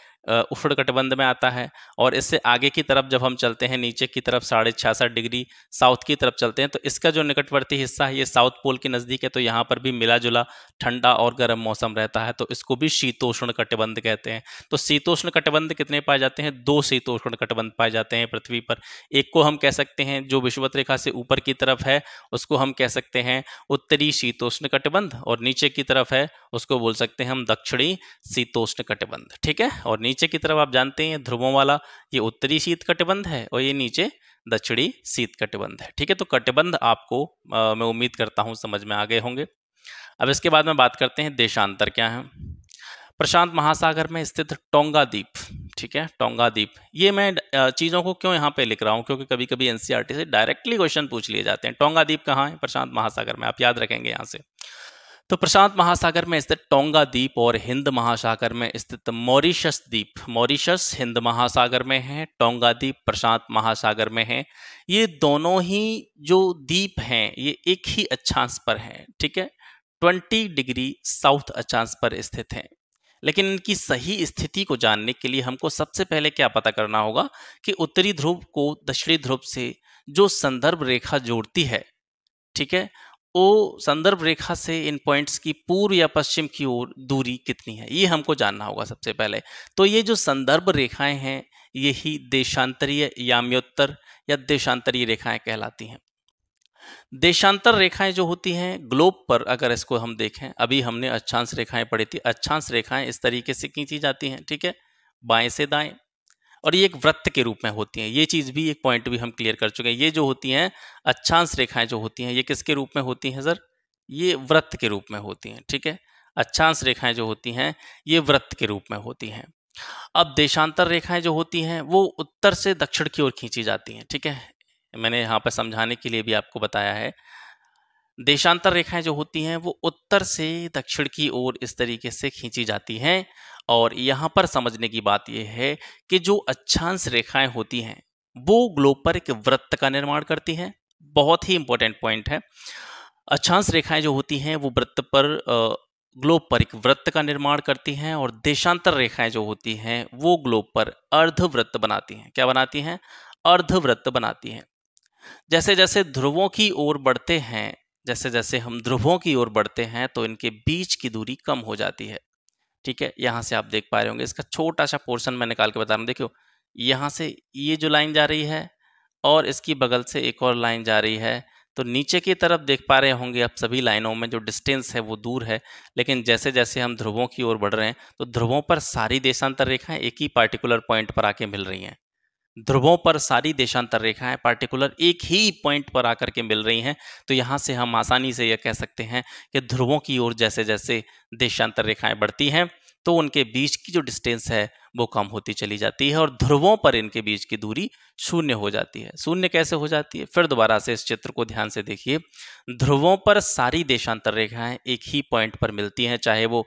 उष्ण कटबंध में आता है और इससे आगे की तरफ जब हम चलते हैं नीचे की तरफ साढ़े छियासठ डिग्री साउथ की तरफ चलते हैं तो इसका जो निकटवर्ती हिस्सा है ये साउथ पोल के नज़दीक है तो यहाँ पर भी मिला जुला ठंडा और गर्म मौसम रहता है तो इसको भी शीतोष्ण कटबंध कहते हैं तो शीतोष्ण कटबंध कितने पाए जाते हैं दो शीतोष्ण कटबंध पाए जाते हैं पृथ्वी पर एक को हम कह सकते हैं जो विश्वत रेखा से ऊपर की तरफ है उसको हम कह सकते हैं उत्तरी शीतोष्ण कटबंध और नीचे की तरफ है उसको बोल सकते हैं हम दक्षिणी शीतोष्ण कटबंध ठीक है और नीचे नीचे की तरफ आप जानते हैं ध्रुवों वाला ये उत्तरी शीत कटिबंध है और ये नीचे दक्षिणी शीत कटिबंध है ठीक है तो कटिबंध आपको आ, मैं उम्मीद करता हूँ समझ में आ गए होंगे अब इसके बाद में बात करते हैं देशांतर क्या है प्रशांत महासागर में स्थित टोंगा द्वीप ठीक है टोंगा द्वीप ये मैं चीज़ों को क्यों यहाँ पे लिख रहा हूँ क्योंकि कभी कभी एनसीईआरटी से डायरेक्टली क्वेश्चन पूछ लिए जाते हैं टोंगा द्वीप कहाँ है प्रशांत महासागर में आप याद रखेंगे यहाँ से तो प्रशांत महासागर में स्थित टोंगा द्वीप और हिंद महासागर में स्थित मॉरिशस द्वीप मॉरिशस हिंद महासागर में है टोंगा द्वीप प्रशांत महासागर में है ये दोनों ही जो द्वीप हैं ये एक ही अक्षांश पर हैं ठीक है ट्वेंटी डिग्री साउथ अक्षांश पर स्थित हैं लेकिन इनकी सही स्थिति को जानने के लिए हमको सबसे पहले क्या पता करना होगा कि उत्तरी ध्रुव को दक्षिणी ध्रुव से जो संदर्भ रेखा जोड़ती है ठीक है तो संदर्भ रेखा से इन पॉइंट्स की पूर्व या पश्चिम की ओर दूरी कितनी है ये हमको जानना होगा सबसे पहले तो ये जो संदर्भ रेखाएं हैं यही देशांतरीय याम्योत्तर या देशांतरीय रेखाएं कहलाती हैं देशांतर रेखाएं जो होती हैं ग्लोब पर अगर इसको हम देखें अभी हमने अच्छांश रेखाएं पढ़ी थी अच्छांश रेखाएं इस तरीके से खींची जाती हैं ठीक है बाएं से दाएं और ये एक वृत्त के रूप में होती हैं ये चीज़ भी एक पॉइंट भी हम क्लियर कर चुके हैं ये जो होती हैं अच्छांश रेखाएं जो होती हैं ये किसके रूप में होती हैं सर ये वृत्त के रूप में होती हैं ठीक है अच्छांश रेखाएं जो होती हैं ये वृत्त के रूप में होती हैं अब देशांतर रेखाएं जो होती हैं वो उत्तर से दक्षिण की ओर खींची जाती हैं ठीक है मैंने यहाँ पर समझाने के लिए भी आपको बताया है देशांतर रेखाएं जो होती हैं वो उत्तर से दक्षिण की ओर इस तरीके से खींची जाती हैं और यहाँ पर समझने की बात यह है कि जो अच्छांश रेखाएं होती हैं वो ग्लोब पर एक वृत्त का निर्माण करती हैं बहुत ही इंपॉर्टेंट पॉइंट है अच्छांश रेखाएं जो होती हैं वो वृत्त पर ग्लोब पर एक वृत्त का निर्माण करती हैं और देशांतर रेखाएं जो होती हैं वो ग्लोब पर अर्धवृत्त बनाती हैं क्या बनाती हैं अर्धवृत्त बनाती हैं जैसे जैसे ध्रुवों की ओर बढ़ते हैं जैसे जैसे हम ध्रुवों की ओर बढ़ते हैं तो इनके बीच की दूरी कम हो जाती है ठीक है यहाँ से आप देख पा रहे होंगे इसका छोटा सा पोर्सन मैं निकाल के बता रहा हूँ देखियो यहाँ से ये जो लाइन जा रही है और इसकी बगल से एक और लाइन जा रही है तो नीचे की तरफ देख पा रहे होंगे आप सभी लाइनों में जो डिस्टेंस है वो दूर है लेकिन जैसे जैसे हम ध्रुवों की ओर बढ़ रहे हैं तो ध्रुवों पर सारी देशांतर रेखाएं एक ही पार्टिकुलर पॉइंट पर आके मिल रही हैं ध्रुवों पर सारी देशांतर रेखाएं पार्टिकुलर एक ही पॉइंट पर आकर के मिल रही हैं तो यहाँ से हम आसानी से यह कह सकते हैं कि ध्रुवों की ओर जैसे जैसे देशांतर रेखाएं बढ़ती हैं तो उनके बीच की जो डिस्टेंस है वो कम होती चली जाती है और ध्रुवों पर इनके बीच की दूरी शून्य हो जाती है शून्य कैसे हो जाती है फिर दोबारा से इस चित्र को ध्यान से देखिए ध्रुवों पर सारी देशांतर रेखाएं एक ही पॉइंट पर मिलती हैं चाहे वो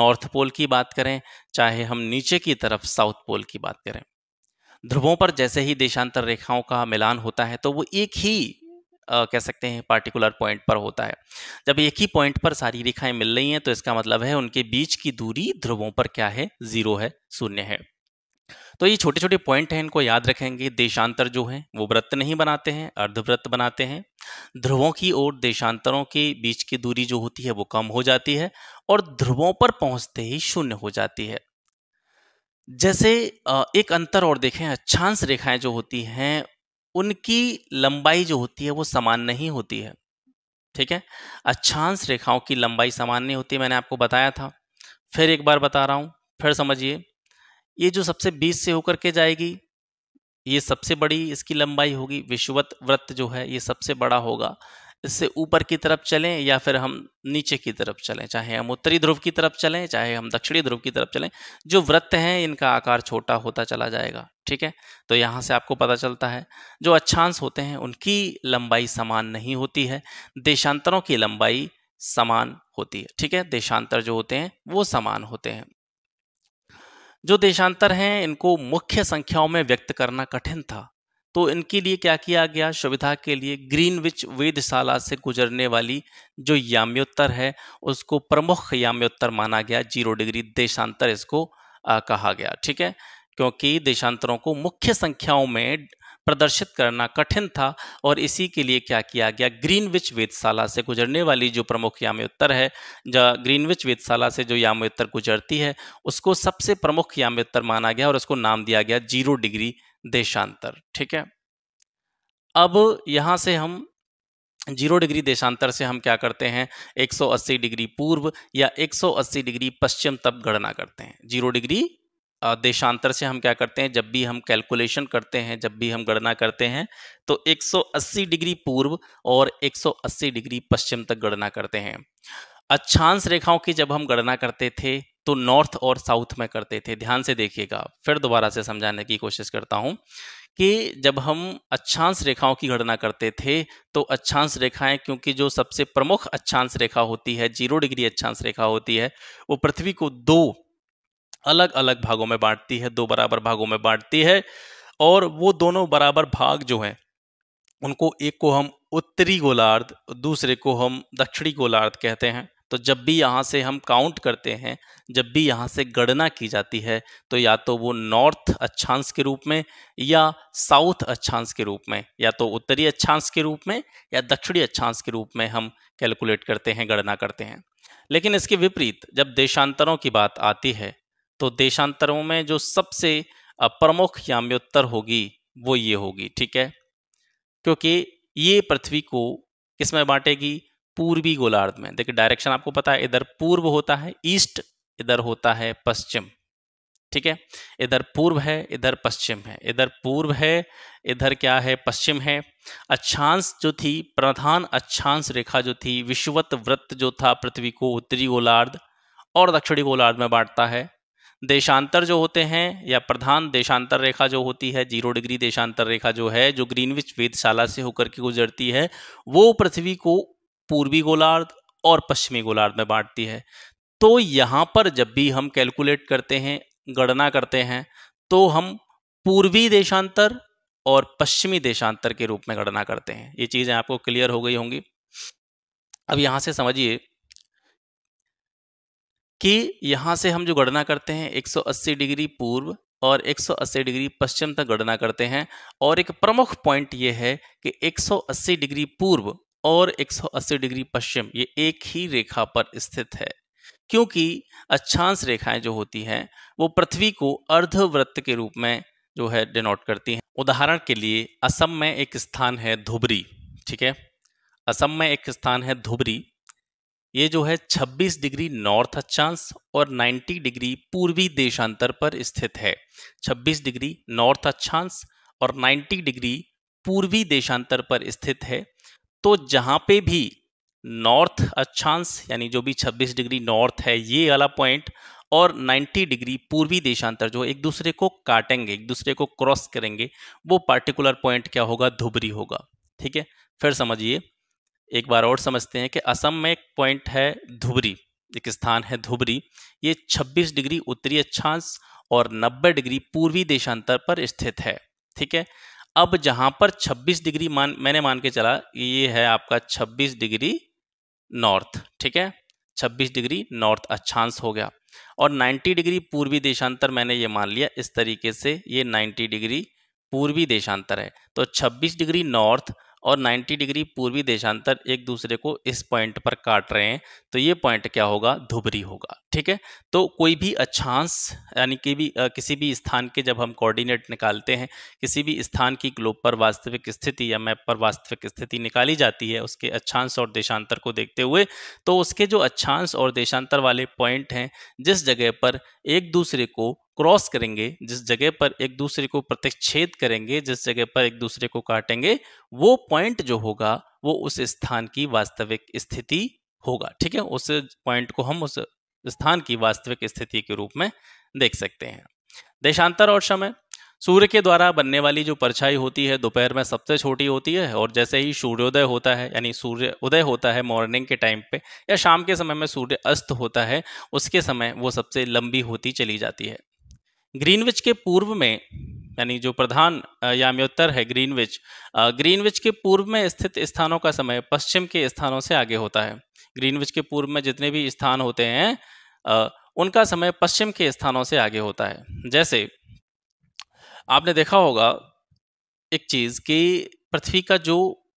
नॉर्थ पोल की बात करें चाहे हम नीचे की तरफ साउथ पोल की बात करें ध्रुवों पर जैसे ही देशांतर रेखाओं का मिलान होता है तो वो एक ही आ, कह सकते हैं पार्टिकुलर पॉइंट पर होता है जब एक ही पॉइंट पर सारी रेखाएं मिल रही हैं तो इसका मतलब है उनके बीच की दूरी ध्रुवों पर क्या है जीरो है शून्य है तो ये छोटे छोटे पॉइंट हैं इनको याद रखेंगे देशांतर जो है वो वृत्त नहीं बनाते हैं अर्धवृत्त बनाते हैं ध्रुवों की ओर देशांतरों के बीच की दूरी जो होती है वो कम हो जाती है और ध्रुवों पर पहुंचते ही शून्य हो जाती है जैसे एक अंतर और देखें अक्षांश रेखाएं जो होती हैं उनकी लंबाई जो होती है वो समान नहीं होती है ठीक है अक्षांश रेखाओं की लंबाई समान नहीं होती मैंने आपको बताया था फिर एक बार बता रहा हूँ फिर समझिए ये जो सबसे बीस से होकर के जाएगी ये सबसे बड़ी इसकी लंबाई होगी विश्ववत वृत्त जो है ये सबसे बड़ा होगा इससे ऊपर की तरफ चलें या फिर हम नीचे की तरफ चलें चाहे हम उत्तरी ध्रुव की तरफ चलें चाहे हम दक्षिणी ध्रुव की तरफ चलें जो वृत्त हैं इनका आकार छोटा होता चला जाएगा ठीक है तो यहाँ से आपको पता चलता है जो अच्छांश होते हैं उनकी लंबाई समान नहीं होती है देशांतरों की लंबाई समान होती है ठीक है देशांतर जो होते हैं वो समान होते हैं जो देशांतर हैं इनको मुख्य संख्याओं में व्यक्त करना कठिन था तो इनके लिए क्या किया गया सुविधा के लिए ग्रीनविच वेधशाला से गुजरने वाली जो याम्योत्तर है उसको प्रमुख याम्योत्तर माना गया जीरो डिग्री देशांतर इसको आ, कहा गया ठीक है क्योंकि देशांतरों को मुख्य संख्याओं में प्रदर्शित करना कठिन था और इसी के लिए क्या किया गया ग्रीनविच वेधशाला से गुजरने वाली जो प्रमुख याम्योत्तर है ज ग्रीनविच वेधशाला से जो याम्योत्तर गुजरती है उसको सबसे प्रमुख याम्योत्तर माना गया और उसको नाम दिया गया जीरो डिग्री देशांतर ठीक है अब यहाँ से हम जीरो डिग्री देशांतर से हम क्या करते हैं 180 डिग्री पूर्व या 180 डिग्री पश्चिम तब गणना करते हैं जीरो डिग्री देशांतर से हम क्या करते हैं जब भी हम कैलकुलेशन करते हैं जब भी हम गणना करते हैं तो 180 डिग्री पूर्व और 180 डिग्री पश्चिम तक गणना करते हैं अच्छांश रेखाओं की जब हम गणना करते थे तो नॉर्थ और साउथ में करते थे ध्यान से देखिएगा फिर दोबारा से समझाने की कोशिश करता हूँ कि जब हम अच्छांश रेखाओं की गणना करते थे तो अच्छांश रेखाएं क्योंकि जो सबसे प्रमुख अच्छांश रेखा होती है जीरो डिग्री अच्छांश रेखा होती है वो पृथ्वी को दो अलग अलग भागों में बांटती है दो बराबर भागों में बांटती है और वो दोनों बराबर भाग जो हैं उनको एक को हम उत्तरी गोलार्ध दूसरे को हम दक्षिणी गोलार्ध कहते हैं तो जब भी यहाँ से हम काउंट करते हैं जब भी यहाँ से गणना की जाती है तो या तो वो नॉर्थ अच्छांश के रूप में या साउथ अच्छांश के रूप में या तो उत्तरी अच्छांश के रूप में या दक्षिणी अच्छांश के रूप में हम कैलकुलेट करते हैं गणना करते हैं लेकिन इसके विपरीत जब देशांतरों की बात आती है तो देशांतरों में जो सबसे प्रमुख याम्योत्तर होगी वो ये होगी ठीक है क्योंकि ये पृथ्वी को किसमें बांटेगी पूर्वी गोलार्ध में देखिए डायरेक्शन आपको पता है इधर पूर्व होता है ईस्ट इधर होता है पश्चिम ठीक है इधर पूर्व है इधर पश्चिम है इधर पूर्व है इधर क्या है पश्चिम है अच्छांश जो थी प्रधान अच्छांश रेखा जो थी विश्वत व्रत जो था पृथ्वी को उत्तरी गोलार्ध और दक्षिणी गोलार्ध में बांटता है देशांतर जो होते हैं या प्रधान देशांतर रेखा जो होती है जीरो डिग्री देशांतर रेखा जो है जो ग्रीनविच वेदशाला से होकर के गुजरती है वो पृथ्वी को पूर्वी गोलार्ध और पश्चिमी गोलार्ध में बांटती है तो यहाँ पर जब भी हम कैलकुलेट करते हैं गणना करते हैं तो हम पूर्वी देशांतर और पश्चिमी देशांतर के रूप में गणना करते हैं ये चीज़ें आपको क्लियर हो गई होंगी अब यहाँ से समझिए कि यहाँ से हम जो गणना करते हैं 180 डिग्री पूर्व और 180 डिग्री पश्चिम तक गणना करते हैं और एक प्रमुख पॉइंट ये है कि 180 डिग्री पूर्व और 180 डिग्री पश्चिम ये एक ही रेखा पर स्थित है क्योंकि अच्छांश रेखाएं जो होती हैं वो पृथ्वी को अर्धवृत्त के रूप में जो है डिनोट करती हैं उदाहरण के लिए असम में एक स्थान है धुबरी ठीक है असम में एक स्थान है धुबरी ये जो है 26 डिग्री नॉर्थ अक्षांश और 90 डिग्री पूर्वी देशांतर पर स्थित है 26 डिग्री नॉर्थ अक्षांश और 90 डिग्री पूर्वी देशांतर पर स्थित है तो जहां पे भी नॉर्थ अक्षांश यानी जो भी 26 डिग्री नॉर्थ है ये वाला पॉइंट और 90 डिग्री पूर्वी देशांतर जो एक दूसरे को काटेंगे एक दूसरे को क्रॉस करेंगे वो पार्टिकुलर पॉइंट क्या होगा धुबरी होगा ठीक है फिर समझिए एक बार और समझते हैं कि असम में एक पॉइंट है धुबरी एक स्थान है धुबरी ये 26 डिग्री उत्तरी अक्षांश और 90 डिग्री पूर्वी देशांतर पर स्थित है ठीक है अब जहां पर 26 डिग्री मान मैंने मान के चला ये है आपका 26 डिग्री नॉर्थ ठीक है 26 डिग्री नॉर्थ अच्छांश हो गया और 90 डिग्री पूर्वी देशांतर मैंने ये मान लिया इस तरीके से ये 90 डिग्री पूर्वी देशांतर है तो 26 डिग्री नॉर्थ और 90 डिग्री पूर्वी देशांतर एक दूसरे को इस पॉइंट पर काट रहे हैं तो ये पॉइंट क्या होगा धुबरी होगा ठीक है तो कोई भी अच्छांश यानी कि भी आ, किसी भी स्थान के जब हम कोऑर्डिनेट निकालते हैं किसी भी स्थान की ग्लोब पर वास्तविक स्थिति या मैप पर वास्तविक स्थिति निकाली जाती है उसके अच्छांश और देशांतर को देखते हुए तो उसके जो अच्छांश और देशांतर वाले पॉइंट हैं जिस जगह पर एक दूसरे को क्रॉस करेंगे जिस जगह पर एक दूसरे को प्रतिच्छेद करेंगे जिस जगह पर एक दूसरे को काटेंगे वो पॉइंट जो होगा वो उस स्थान की वास्तविक स्थिति होगा ठीक है उस पॉइंट को हम उस स्थान की वास्तविक स्थिति के रूप में देख सकते हैं देशांतर और समय सूर्य के द्वारा बनने वाली जो परछाई होती है दोपहर में सबसे छोटी होती है और जैसे ही सूर्योदय होता है यानी सूर्य उदय होता है मॉर्निंग के टाइम पे या शाम के समय में सूर्य अस्त होता है उसके समय वो सबसे लंबी होती चली जाती है ग्रीनविच के पूर्व में यानी जो प्रधान याम्योत्तर है ग्रीनविच ग्रीनविच के पूर्व में स्थित स्थानों का समय पश्चिम के स्थानों से आगे होता है ग्रीनविच के पूर्व में जितने भी स्थान होते हैं उनका समय पश्चिम के स्थानों से आगे होता है जैसे आपने देखा होगा एक चीज़ कि पृथ्वी का जो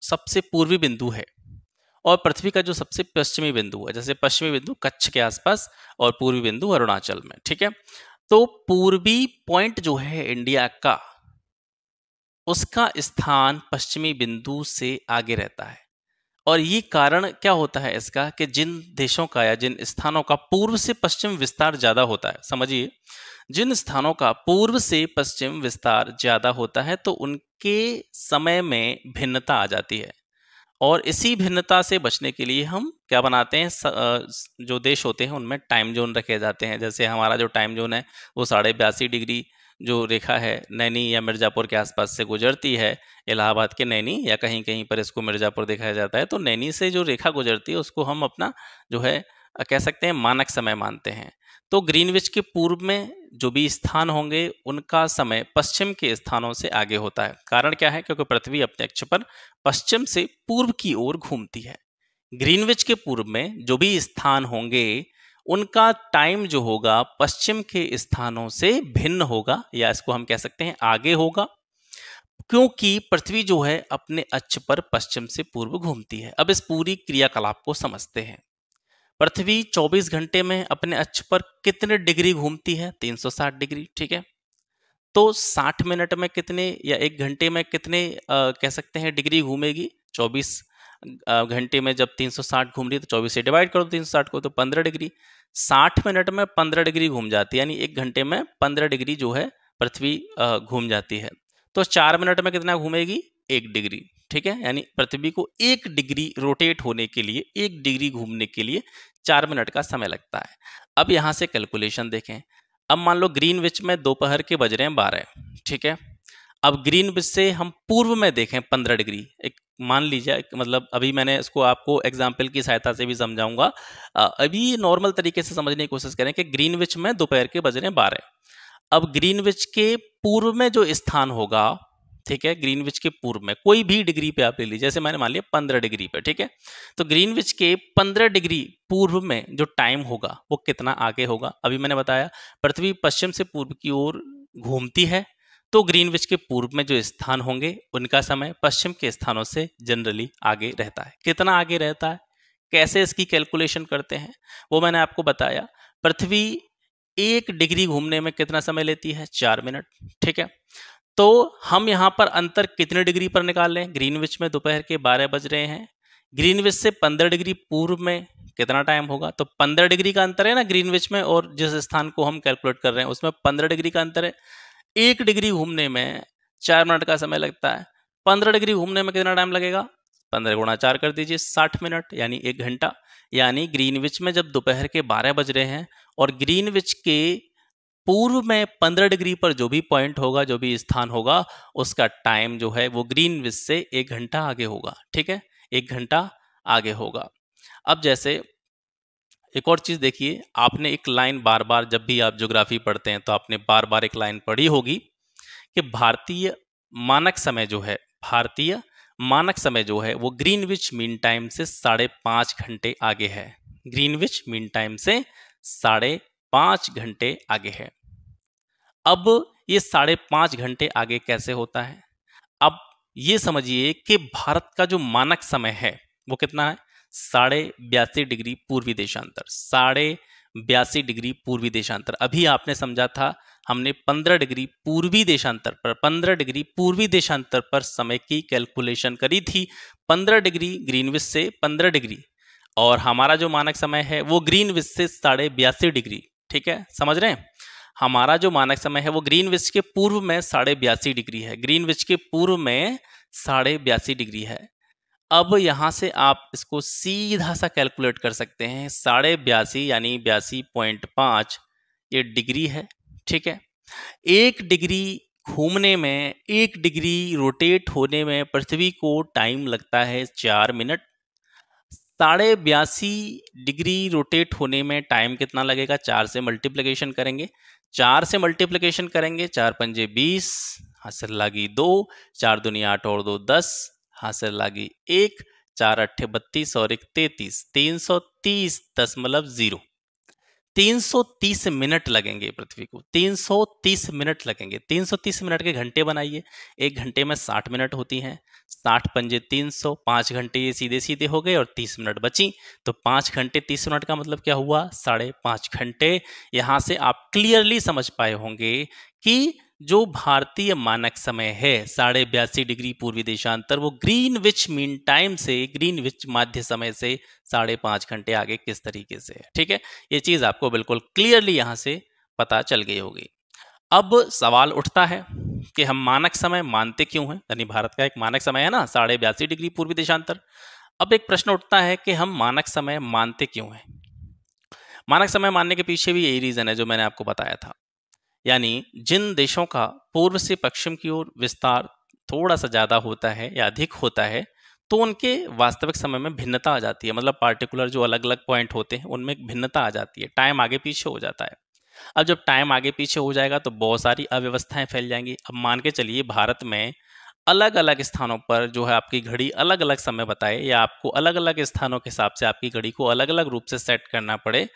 सबसे पूर्वी बिंदु है और पृथ्वी का जो सबसे पश्चिमी बिंदु है जैसे पश्चिमी बिंदु कच्छ के आसपास और पूर्वी बिंदु अरुणाचल में ठीक है तो पूर्वी पॉइंट जो है इंडिया का उसका स्थान पश्चिमी बिंदु से आगे रहता है और ये कारण क्या होता है इसका कि जिन देशों का या जिन स्थानों का पूर्व से पश्चिम विस्तार ज़्यादा होता है समझिए जिन स्थानों का पूर्व से पश्चिम विस्तार ज़्यादा होता है तो उनके समय में भिन्नता आ जाती है और इसी भिन्नता से बचने के लिए हम क्या बनाते हैं जो देश होते हैं उनमें टाइम जोन रखे जाते हैं जैसे हमारा जो टाइम जोन है वो साढ़े बयासी डिग्री जो रेखा है नैनी या मिर्ज़ापुर के आसपास से गुजरती है इलाहाबाद के नैनी या कहीं कहीं पर इसको मिर्ज़ापुर दिखाया जाता है तो नैनी से जो रेखा गुजरती है उसको हम अपना जो है कह सकते हैं मानक समय मानते हैं तो ग्रीनविच के पूर्व में जो भी स्थान होंगे उनका समय पश्चिम के स्थानों से आगे होता है कारण क्या है क्योंकि पृथ्वी अपने अक्ष पर पश्चिम से पूर्व की ओर घूमती है ग्रीनविच के पूर्व में जो भी स्थान होंगे उनका टाइम जो होगा पश्चिम के स्थानों से भिन्न होगा या इसको हम कह सकते हैं आगे होगा क्योंकि पृथ्वी जो है अपने अक्ष पर पश्चिम से पूर्व घूमती है अब इस पूरी क्रियाकलाप को समझते हैं पृथ्वी 24 घंटे में अपने अक्ष पर कितने डिग्री घूमती है 360 डिग्री ठीक है तो 60 मिनट में कितने या एक घंटे में कितने आ, कह सकते हैं डिग्री घूमेगी 24 घंटे में जब 360 घूम रही है तो 24 से डिवाइड करो 360 को तो 15 डिग्री 60 मिनट में 15 डिग्री घूम जाती है यानी एक घंटे में 15 डिग्री जो है पृथ्वी घूम जाती है तो चार मिनट में कितना घूमेगी एक डिग्री ठीक है यानी पृथ्वी को एक डिग्री रोटेट होने के लिए एक डिग्री घूमने के लिए चार मिनट का समय लगता है अब यहाँ से कैलकुलेशन देखें अब मान लो ग्रीन विच में दोपहर के बज रहे हैं बारह ठीक है अब ग्रीन विच से हम पूर्व में देखें पंद्रह डिग्री एक मान लीजिए मतलब अभी मैंने इसको आपको एग्जाम्पल की सहायता से भी समझाऊंगा अभी नॉर्मल तरीके से समझने की कोशिश करें कि ग्रीन विच में दोपहर के बज रहे हैं बारह अब ग्रीन विच के पूर्व में जो स्थान होगा ठीक है ग्रीनविच के पूर्व में कोई भी डिग्री पे आप ले लीजिए जैसे मैंने मान लिया पंद्रह डिग्री पे ठीक है तो ग्रीनविच के पंद्रह डिग्री पूर्व में जो टाइम होगा वो कितना आगे होगा अभी मैंने बताया पृथ्वी पश्चिम से पूर्व की ओर घूमती है तो ग्रीनविच के पूर्व में जो स्थान होंगे उनका समय पश्चिम के स्थानों से जनरली आगे रहता है कितना आगे रहता है कैसे इसकी कैलकुलेशन करते हैं वो मैंने आपको बताया पृथ्वी एक डिग्री घूमने में कितना समय लेती है चार मिनट ठीक है तो हम यहाँ पर अंतर कितने डिग्री पर निकाल लें ग्रीनविच में दोपहर के बारह बज रहे हैं ग्रीनविच से पंद्रह डिग्री पूर्व में कितना टाइम होगा तो पंद्रह डिग्री का अंतर है ना ग्रीनविच में और जिस स्थान को हम कैलकुलेट कर रहे हैं उसमें पंद्रह डिग्री का अंतर है एक डिग्री घूमने में चार मिनट का समय लगता है पंद्रह डिग्री घूमने में कितना टाइम लगेगा पंद्रह गुणा चार कर दीजिए साठ मिनट यानी एक घंटा यानी ग्रीनविच में जब दोपहर के बारह बज रहे हैं और ग्रीनविच के पूर्व में पंद्रह डिग्री पर जो भी पॉइंट होगा जो भी स्थान होगा उसका टाइम जो है वो ग्रीन विच से एक घंटा आगे होगा ठीक है एक घंटा आगे होगा अब जैसे एक और चीज़ देखिए आपने एक लाइन बार बार जब भी आप ज्योग्राफी पढ़ते हैं तो आपने बार बार एक लाइन पढ़ी होगी कि भारतीय मानक समय जो है भारतीय मानक समय जो है वो ग्रीन विच मीन टाइम से साढ़े पाँच घंटे आगे है ग्रीन विच मीन टाइम से साढ़े पाँच घंटे आगे है अब ये साढ़े पाँच घंटे आगे कैसे होता है अब ये समझिए कि भारत का जो मानक समय है वो कितना है साढ़े बयासी डिग्री पूर्वी देशांतर साढ़े बयासी डिग्री पूर्वी देशांतर अभी आपने समझा था हमने 15 डिग्री पूर्वी देशांतर पर 15 डिग्री पूर्वी देशांतर पर समय की कैलकुलेशन करी थी 15 डिग्री ग्रीनविच से 15 डिग्री और हमारा जो मानक समय है वो ग्रीनविच से साढ़े बयासी डिग्री ठीक है समझ रहे हैं हमारा जो मानक समय है वो ग्रीन विच के पूर्व में साढ़े बयासी डिग्री है ग्रीन विच के पूर्व में साढ़े बयासी डिग्री है अब यहाँ से आप इसको सीधा सा कैलकुलेट कर सकते हैं साढ़े बयासी यानी बयासी पॉइंट पाँच ये डिग्री है ठीक है एक डिग्री घूमने में एक डिग्री रोटेट होने में पृथ्वी को टाइम लगता है चार मिनट साढ़े बयासी डिग्री रोटेट होने में टाइम कितना लगेगा चार से मल्टीप्लिकेशन करेंगे चार से मल्टीप्लीकेशन करेंगे चार पंजे बीस हासिल लागी दो चार दुनिया आठ और दो दस हासिल लागी एक चार अट्ठे बत्तीस और एक तैतीस तीन सौ तीस दशमलव जीरो तीन सौ तीस मिनट लगेंगे पृथ्वी को तीन सौ तीस मिनट लगेंगे तीन सौ तीस मिनट के घंटे बनाइए एक घंटे में साठ मिनट होती हैं साठ पंजे तीन सौ पाँच घंटे ये सीधे सीधे हो गए और तीस मिनट बची तो पाँच घंटे तीस मिनट का मतलब क्या हुआ साढ़े पाँच घंटे यहाँ से आप क्लियरली समझ पाए होंगे कि जो भारतीय मानक समय है साढ़े बयासी डिग्री पूर्वी देशांतर वो ग्रीन विच मीन टाइम से ग्रीन विच माध्य समय से साढ़े पाँच घंटे आगे किस तरीके से है ठीक है ये चीज़ आपको बिल्कुल क्लियरली यहाँ से पता चल गई होगी अब सवाल उठता है कि हम मानक समय मानते क्यों हैं यानी भारत का एक मानक समय है ना साढ़े बयासी डिग्री पूर्वी देशांतर अब एक प्रश्न उठता है कि हम मानक समय मानते क्यों हैं मानक समय मानने के पीछे भी यही रीज़न है जो मैंने आपको बताया था यानी जिन देशों का पूर्व से पश्चिम की ओर विस्तार थोड़ा सा ज़्यादा होता है या अधिक होता है तो उनके वास्तविक समय में भिन्नता आ जाती है मतलब पार्टिकुलर जो अलग अलग पॉइंट होते हैं उनमें भिन्नता आ जाती है टाइम आगे पीछे हो जाता है अब जब टाइम आगे पीछे हो जाएगा तो बहुत सारी अव्यवस्थाएं फैल जाएंगी अब मान के चलिए भारत में अलग अलग स्थानों पर जो है आपकी घड़ी अलग अलग समय बताए या आपको अलग अलग स्थानों के हिसाब से आपकी घड़ी को अलग अलग रूप से सेट करना पड़े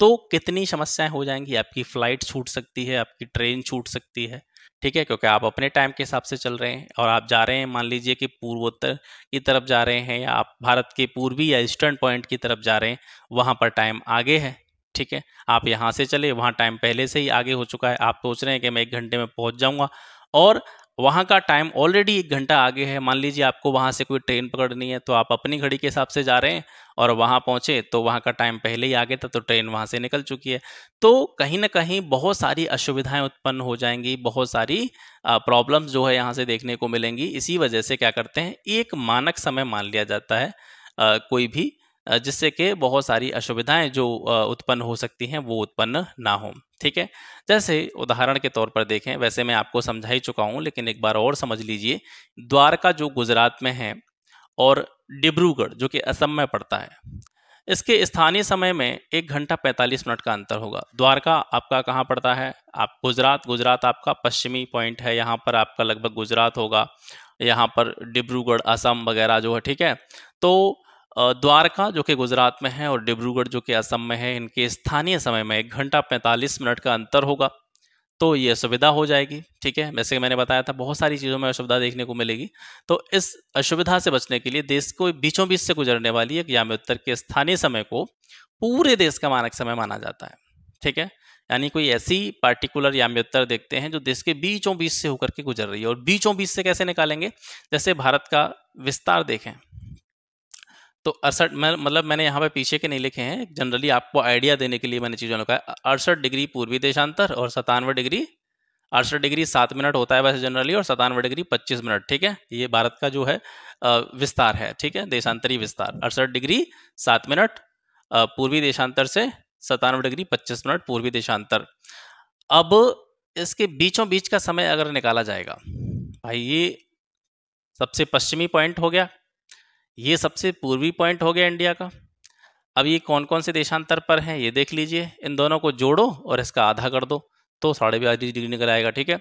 तो कितनी समस्याएं हो जाएंगी आपकी फ्लाइट छूट सकती है आपकी ट्रेन छूट सकती है ठीक है क्योंकि आप अपने टाइम के हिसाब से चल रहे हैं और आप जा रहे हैं मान लीजिए कि पूर्वोत्तर की तरफ जा रहे हैं या आप भारत के पूर्वी या ईस्टर्न पॉइंट की तरफ जा रहे हैं वहाँ पर टाइम आगे है ठीक है आप यहाँ से चले वहाँ टाइम पहले से ही आगे हो चुका है आप सोच रहे हैं कि मैं एक घंटे में पहुँच जाऊँगा और वहाँ का टाइम ऑलरेडी एक घंटा आगे है मान लीजिए आपको वहाँ से कोई ट्रेन पकड़नी है तो आप अपनी घड़ी के हिसाब से जा रहे हैं और वहाँ पहुँचे तो वहाँ का टाइम पहले ही आगे था तो ट्रेन वहाँ से निकल चुकी है तो कहीं ना कहीं बहुत सारी असुविधाएं उत्पन्न हो जाएंगी बहुत सारी प्रॉब्लम्स जो है यहाँ से देखने को मिलेंगी इसी वजह से क्या करते हैं एक मानक समय मान लिया जाता है आ, कोई भी जिससे कि बहुत सारी असुविधाएं जो उत्पन्न हो सकती हैं वो उत्पन्न ना हो ठीक है जैसे उदाहरण के तौर पर देखें वैसे मैं आपको समझा ही चुका हूँ लेकिन एक बार और समझ लीजिए द्वारका जो गुजरात में है और डिब्रूगढ़ जो कि असम में पड़ता है इसके स्थानीय समय में एक घंटा 45 मिनट का अंतर होगा द्वारका आपका कहाँ पड़ता है आप गुजरात गुजरात आपका पश्चिमी पॉइंट है यहाँ पर आपका लगभग गुजरात होगा यहाँ पर डिब्रूगढ़ असम वगैरह जो है ठीक है तो द्वारका जो कि गुजरात में है और डिब्रूगढ़ जो कि असम में है इनके स्थानीय समय में एक घंटा पैंतालीस मिनट का अंतर होगा तो ये असुविधा हो जाएगी ठीक है वैसे मैंने बताया था बहुत सारी चीज़ों में असुविधा देखने को मिलेगी तो इस असुविधा से बचने के लिए देश को बीचों बीच से गुजरने वाली एक यामे उत्तर के स्थानीय समय को पूरे देश का मानक समय माना जाता है ठीक है यानी कोई ऐसी पार्टिकुलर याम्योत्तर देखते हैं जो देश के बीचों बीच से होकर के गुजर रही है और बीचों बीच से कैसे निकालेंगे जैसे भारत का विस्तार देखें तो अड़सठ मैं मतलब मैंने यहाँ पे पीछे के नहीं लिखे हैं जनरली आपको आइडिया देने के लिए मैंने चीज़ों है अड़सठ डिग्री पूर्वी देशांतर और सतानवे डिग्री अड़सठ डिग्री सात मिनट होता है वैसे जनरली और सतानवे डिग्री पच्चीस मिनट ठीक है ये भारत का जो है विस्तार है ठीक है देशांतरी विस्तार अड़सठ डिग्री सात मिनट पूर्वी देशांतर से सतानवे डिग्री पच्चीस मिनट पूर्वी देशांतर अब इसके बीचों बीच का समय अगर निकाला जाएगा भाई ये सबसे पश्चिमी पॉइंट हो गया ये सबसे पूर्वी पॉइंट हो गया इंडिया का अब ये कौन कौन से देशांतर पर हैं ये देख लीजिए इन दोनों को जोड़ो और इसका आधा कर दो तो साढ़े बयालीस डिग्री निकल आएगा ठीक है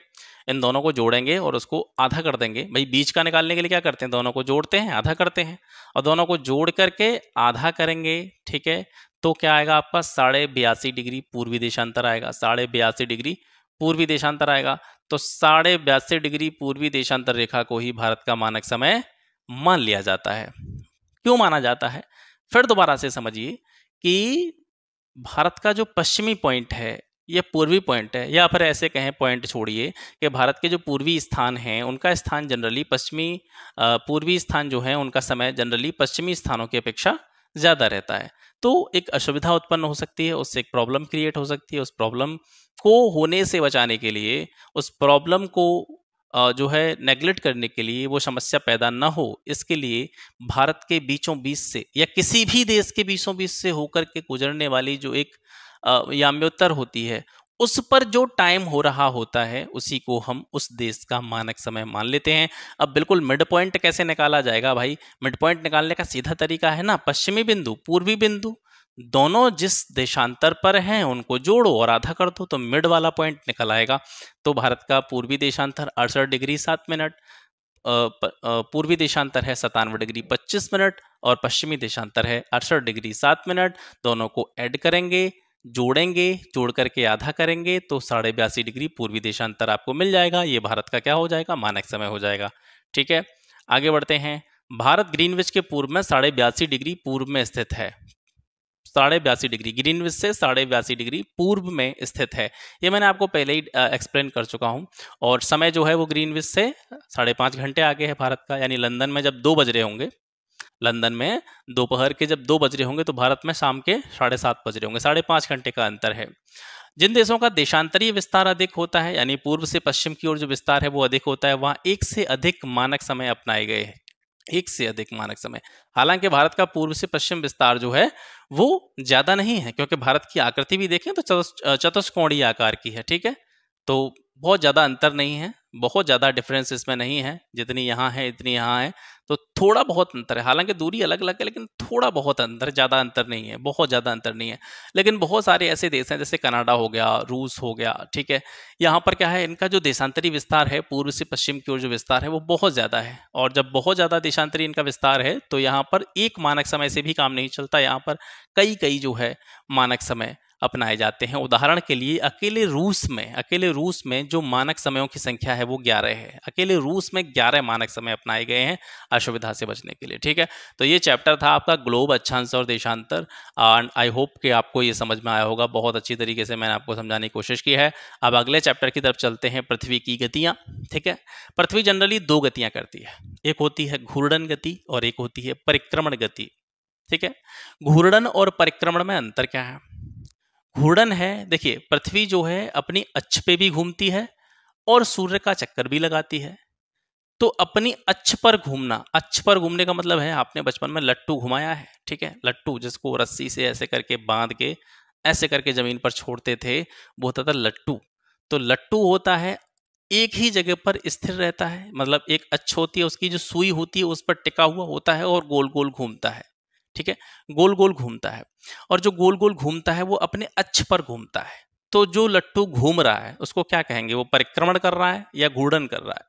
इन दोनों को जोड़ेंगे और उसको आधा कर देंगे भाई बीच का निकालने के लिए क्या करते हैं दोनों को जोड़ते हैं आधा करते हैं और दोनों को जोड़ करके आधा करेंगे ठीक है तो क्या आएगा आपका साढ़े बयासी डिग्री पूर्वी देशांतर आएगा साढ़े बयासी डिग्री पूर्वी देशांतर आएगा तो साढ़े बयासी डिग्री पूर्वी देशांतर रेखा को ही भारत का मानक समय मान लिया जाता है क्यों माना जाता है फिर दोबारा से समझिए कि भारत का जो पश्चिमी पॉइंट है यह पूर्वी पॉइंट है या फिर ऐसे कहें पॉइंट छोड़िए कि भारत के जो पूर्वी स्थान हैं उनका स्थान जनरली पश्चिमी पूर्वी स्थान जो है उनका समय जनरली पश्चिमी स्थानों की अपेक्षा ज़्यादा रहता है तो एक असुविधा उत्पन्न हो सकती है उससे एक प्रॉब्लम क्रिएट हो सकती है उस प्रॉब्लम को होने से बचाने के लिए उस प्रॉब्लम को जो है नेग्लेक्ट करने के लिए वो समस्या पैदा ना हो इसके लिए भारत के बीचों बीच से या किसी भी देश के बीचों बीच से होकर के गुजरने वाली जो एक याम्योत्तर होती है उस पर जो टाइम हो रहा होता है उसी को हम उस देश का मानक समय मान लेते हैं अब बिल्कुल मिड पॉइंट कैसे निकाला जाएगा भाई मिड पॉइंट निकालने का सीधा तरीका है ना पश्चिमी बिंदु पूर्वी बिंदु दोनों जिस देशांतर पर हैं उनको जोड़ो और आधा कर दो तो मिड वाला पॉइंट निकल आएगा तो भारत का पूर्वी देशांतर अड़सठ डिग्री सात मिनट पूर्वी देशांतर है सतानवे डिग्री पच्चीस मिनट और पश्चिमी देशांतर है अड़सठ डिग्री सात मिनट दोनों को ऐड करेंगे जोड़ेंगे जोड़ करके आधा करेंगे तो साढ़े बयासी डिग्री पूर्वी देशांतर आपको मिल जाएगा ये भारत का क्या हो जाएगा मानक समय हो जाएगा ठीक है आगे बढ़ते हैं भारत ग्रीनविच के पूर्व में साढ़े बयासी डिग्री पूर्व में स्थित है साढ़े बयासी डिग्री ग्रीनविच से साढ़े बयासी डिग्री पूर्व में स्थित है ये मैंने आपको पहले ही एक्सप्लेन कर चुका हूँ और समय जो है वो ग्रीनविच से साढ़े पाँच घंटे आगे है भारत का यानी लंदन में जब दो बज रहे होंगे लंदन में दोपहर के जब दो बज रहे होंगे तो भारत में शाम के साढ़े सात बज रहे होंगे साढ़े पाँच घंटे का अंतर है जिन देशों का देशांतरीय विस्तार अधिक होता है यानी पूर्व से पश्चिम की ओर जो विस्तार है वो अधिक होता है वहाँ एक से अधिक मानक समय अपनाए गए हैं एक से अधिक मानक समय हालांकि भारत का पूर्व से पश्चिम विस्तार जो है वो ज्यादा नहीं है क्योंकि भारत की आकृति भी देखें तो चतुष्कोणीय आकार की है ठीक है तो बहुत ज्यादा अंतर नहीं है बहुत ज़्यादा डिफरेंस इसमें नहीं है जितनी यहाँ है इतनी यहाँ है तो थोड़ा बहुत अंतर है हालांकि दूरी अलग अलग है लेकिन थोड़ा बहुत अंतर ज़्यादा अंतर नहीं है बहुत ज़्यादा अंतर नहीं है लेकिन बहुत सारे ऐसे देश हैं जैसे कनाडा हो गया रूस हो गया ठीक है यहाँ पर क्या है इनका जो देशांतरी विस्तार है पूर्व से पश्चिम की ओर जो विस्तार है वो बहुत ज़्यादा है और जब बहुत ज़्यादा देशांतरी इनका विस्तार है तो यहाँ पर एक मानक समय से भी काम नहीं चलता यहाँ पर कई कई जो है मानक समय अपनाए जाते हैं उदाहरण के लिए अकेले रूस में अकेले रूस में जो मानक समयों की संख्या है वो ग्यारह है अकेले रूस में ग्यारह मानक समय अपनाए गए हैं असुविधा से बचने के लिए ठीक है तो ये चैप्टर था आपका ग्लोब अच्छांश और देशांतर एंड आई होप कि आपको ये समझ में आया होगा बहुत अच्छी तरीके से मैंने आपको समझाने की कोशिश की है अब अगले चैप्टर की तरफ चलते हैं पृथ्वी की गतियाँ ठीक है पृथ्वी जनरली दो गतियाँ करती है एक होती है घूर्णन गति और एक होती है परिक्रमण गति ठीक है घूर्णन और परिक्रमण में अंतर क्या है घूर्णन है देखिए पृथ्वी जो है अपनी अक्ष पे भी घूमती है और सूर्य का चक्कर भी लगाती है तो अपनी अक्ष पर घूमना अक्ष पर घूमने का मतलब है आपने बचपन में लट्टू घुमाया है ठीक है लट्टू जिसको रस्सी से ऐसे करके बांध के ऐसे करके जमीन पर छोड़ते थे वो होता था लट्टू तो लट्टू होता है एक ही जगह पर स्थिर रहता है मतलब एक अच्छ होती है उसकी जो सुई होती है उस पर टिका हुआ होता है और गोल गोल घूमता है ठीक है गोल गोल घूमता है और जो गोल गोल घूमता है वो अपने अक्ष पर घूमता है तो जो लट्टू घूम रहा है उसको क्या कहेंगे वो परिक्रमण कर रहा है या घूर्णन कर रहा है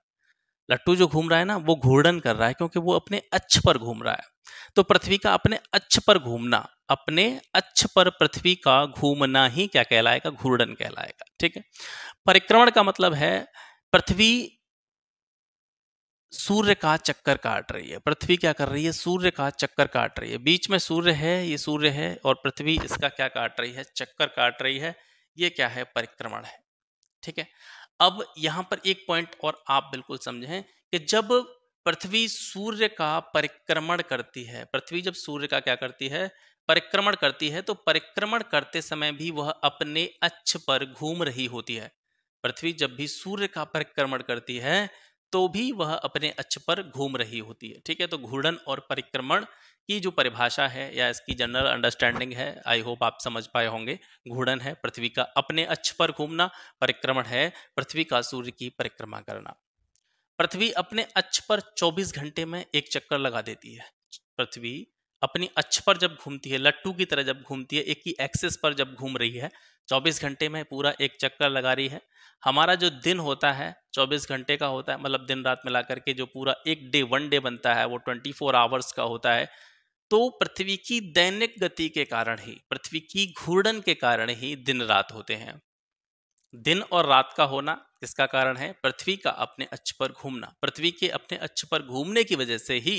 लट्टू जो घूम रहा है ना वो घूर्णन कर रहा है क्योंकि वो अपने अक्ष पर घूम रहा है तो पृथ्वी का अपने अक्ष पर घूमना अपने अक्ष पर पृथ्वी का घूमना ही क्या कहलाएगा घूर्णन कहलाएगा ठीक है परिक्रमण का मतलब है पृथ्वी सूर्य का चक्कर काट रही है पृथ्वी क्या कर रही है सूर्य का चक्कर काट रही है बीच में सूर्य है ये सूर्य है और पृथ्वी इसका क्या काट रही है चक्कर काट रही है ये क्या है परिक्रमण है ठीक है अब यहां पर एक पॉइंट और आप बिल्कुल समझें कि जब पृथ्वी सूर्य का परिक्रमण करती है पृथ्वी जब सूर्य का क्या करती है परिक्रमण करती है तो परिक्रमण करते समय भी वह अपने अक्ष पर घूम रही होती है पृथ्वी जब भी सूर्य का परिक्रमण करती है तो भी वह अपने अक्ष पर घूम रही होती है ठीक है तो घूर्णन और परिक्रमण की जो परिभाषा है या इसकी जनरल अंडरस्टैंडिंग है आई होप आप समझ पाए होंगे घूर्णन है पृथ्वी का अपने अक्ष पर घूमना परिक्रमण है पृथ्वी का सूर्य की परिक्रमा करना पृथ्वी अपने अक्ष पर 24 घंटे में एक चक्कर लगा देती है पृथ्वी अपनी अक्ष पर जब घूमती है लट्टू की तरह जब घूमती है एक ही एक्सेस पर जब घूम रही है चौबीस घंटे में पूरा एक चक्कर लगा रही है हमारा जो दिन होता है 24 घंटे का होता है मतलब दिन रात मिला करके जो पूरा एक डे वन डे बनता है वो 24 आवर्स का होता है तो पृथ्वी की दैनिक गति के कारण ही पृथ्वी की घूर्णन के कारण ही दिन रात होते हैं दिन और रात का होना इसका कारण है पृथ्वी का अपने अक्ष पर घूमना पृथ्वी के अपने अक्ष पर घूमने की वजह से ही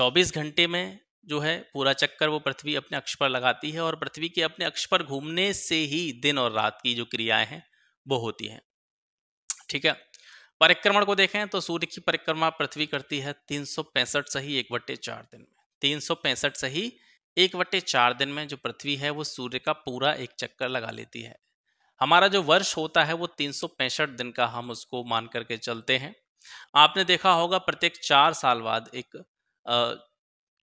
24 घंटे में जो है पूरा चक्कर वो पृथ्वी अपने अक्ष पर लगाती है और पृथ्वी के अपने अक्ष पर घूमने से ही दिन और रात की जो क्रियाएं हैं वो होती है ठीक है परिक्रमण को देखें तो सूर्य की परिक्रमा पृथ्वी करती है तीन से ही एक बट्टे चार दिन में तीन से ही एक बट्टे चार दिन में जो पृथ्वी है वो सूर्य का पूरा एक चक्कर लगा लेती है हमारा जो वर्ष होता है वो तीन दिन का हम उसको मान करके चलते हैं आपने देखा होगा प्रत्येक चार साल बाद एक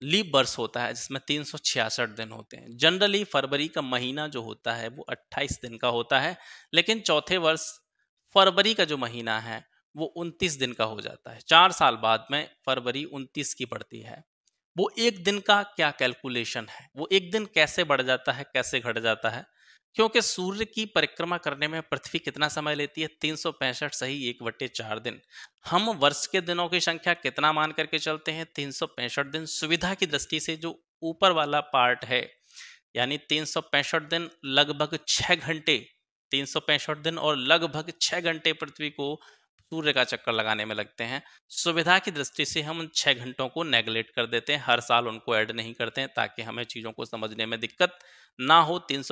लीप वर्ष होता है जिसमें तीन दिन होते हैं जनरली फरवरी का महीना जो होता है वो 28 दिन का होता है लेकिन चौथे वर्ष फरवरी का जो महीना है वो 29 दिन का हो जाता है चार साल बाद में फरवरी 29 की पड़ती है वो एक दिन का क्या कैलकुलेशन है वो एक दिन कैसे बढ़ जाता है कैसे घट जाता है क्योंकि सूर्य की परिक्रमा करने में पृथ्वी कितना समय लेती है तीन सही एक बट्टे चार दिन हम वर्ष के दिनों की संख्या कितना मान करके चलते हैं तीन दिन सुविधा की दृष्टि से जो ऊपर वाला पार्ट है यानी तीन दिन लगभग छः घंटे तीन दिन और लगभग छः घंटे पृथ्वी को सूर्य का चक्कर लगाने में लगते हैं सुविधा की दृष्टि से हम उन छः घंटों को नेगलेक्ट कर देते हैं हर साल उनको ऐड नहीं करते हैं ताकि हमें चीज़ों को समझने में दिक्कत ना हो तीन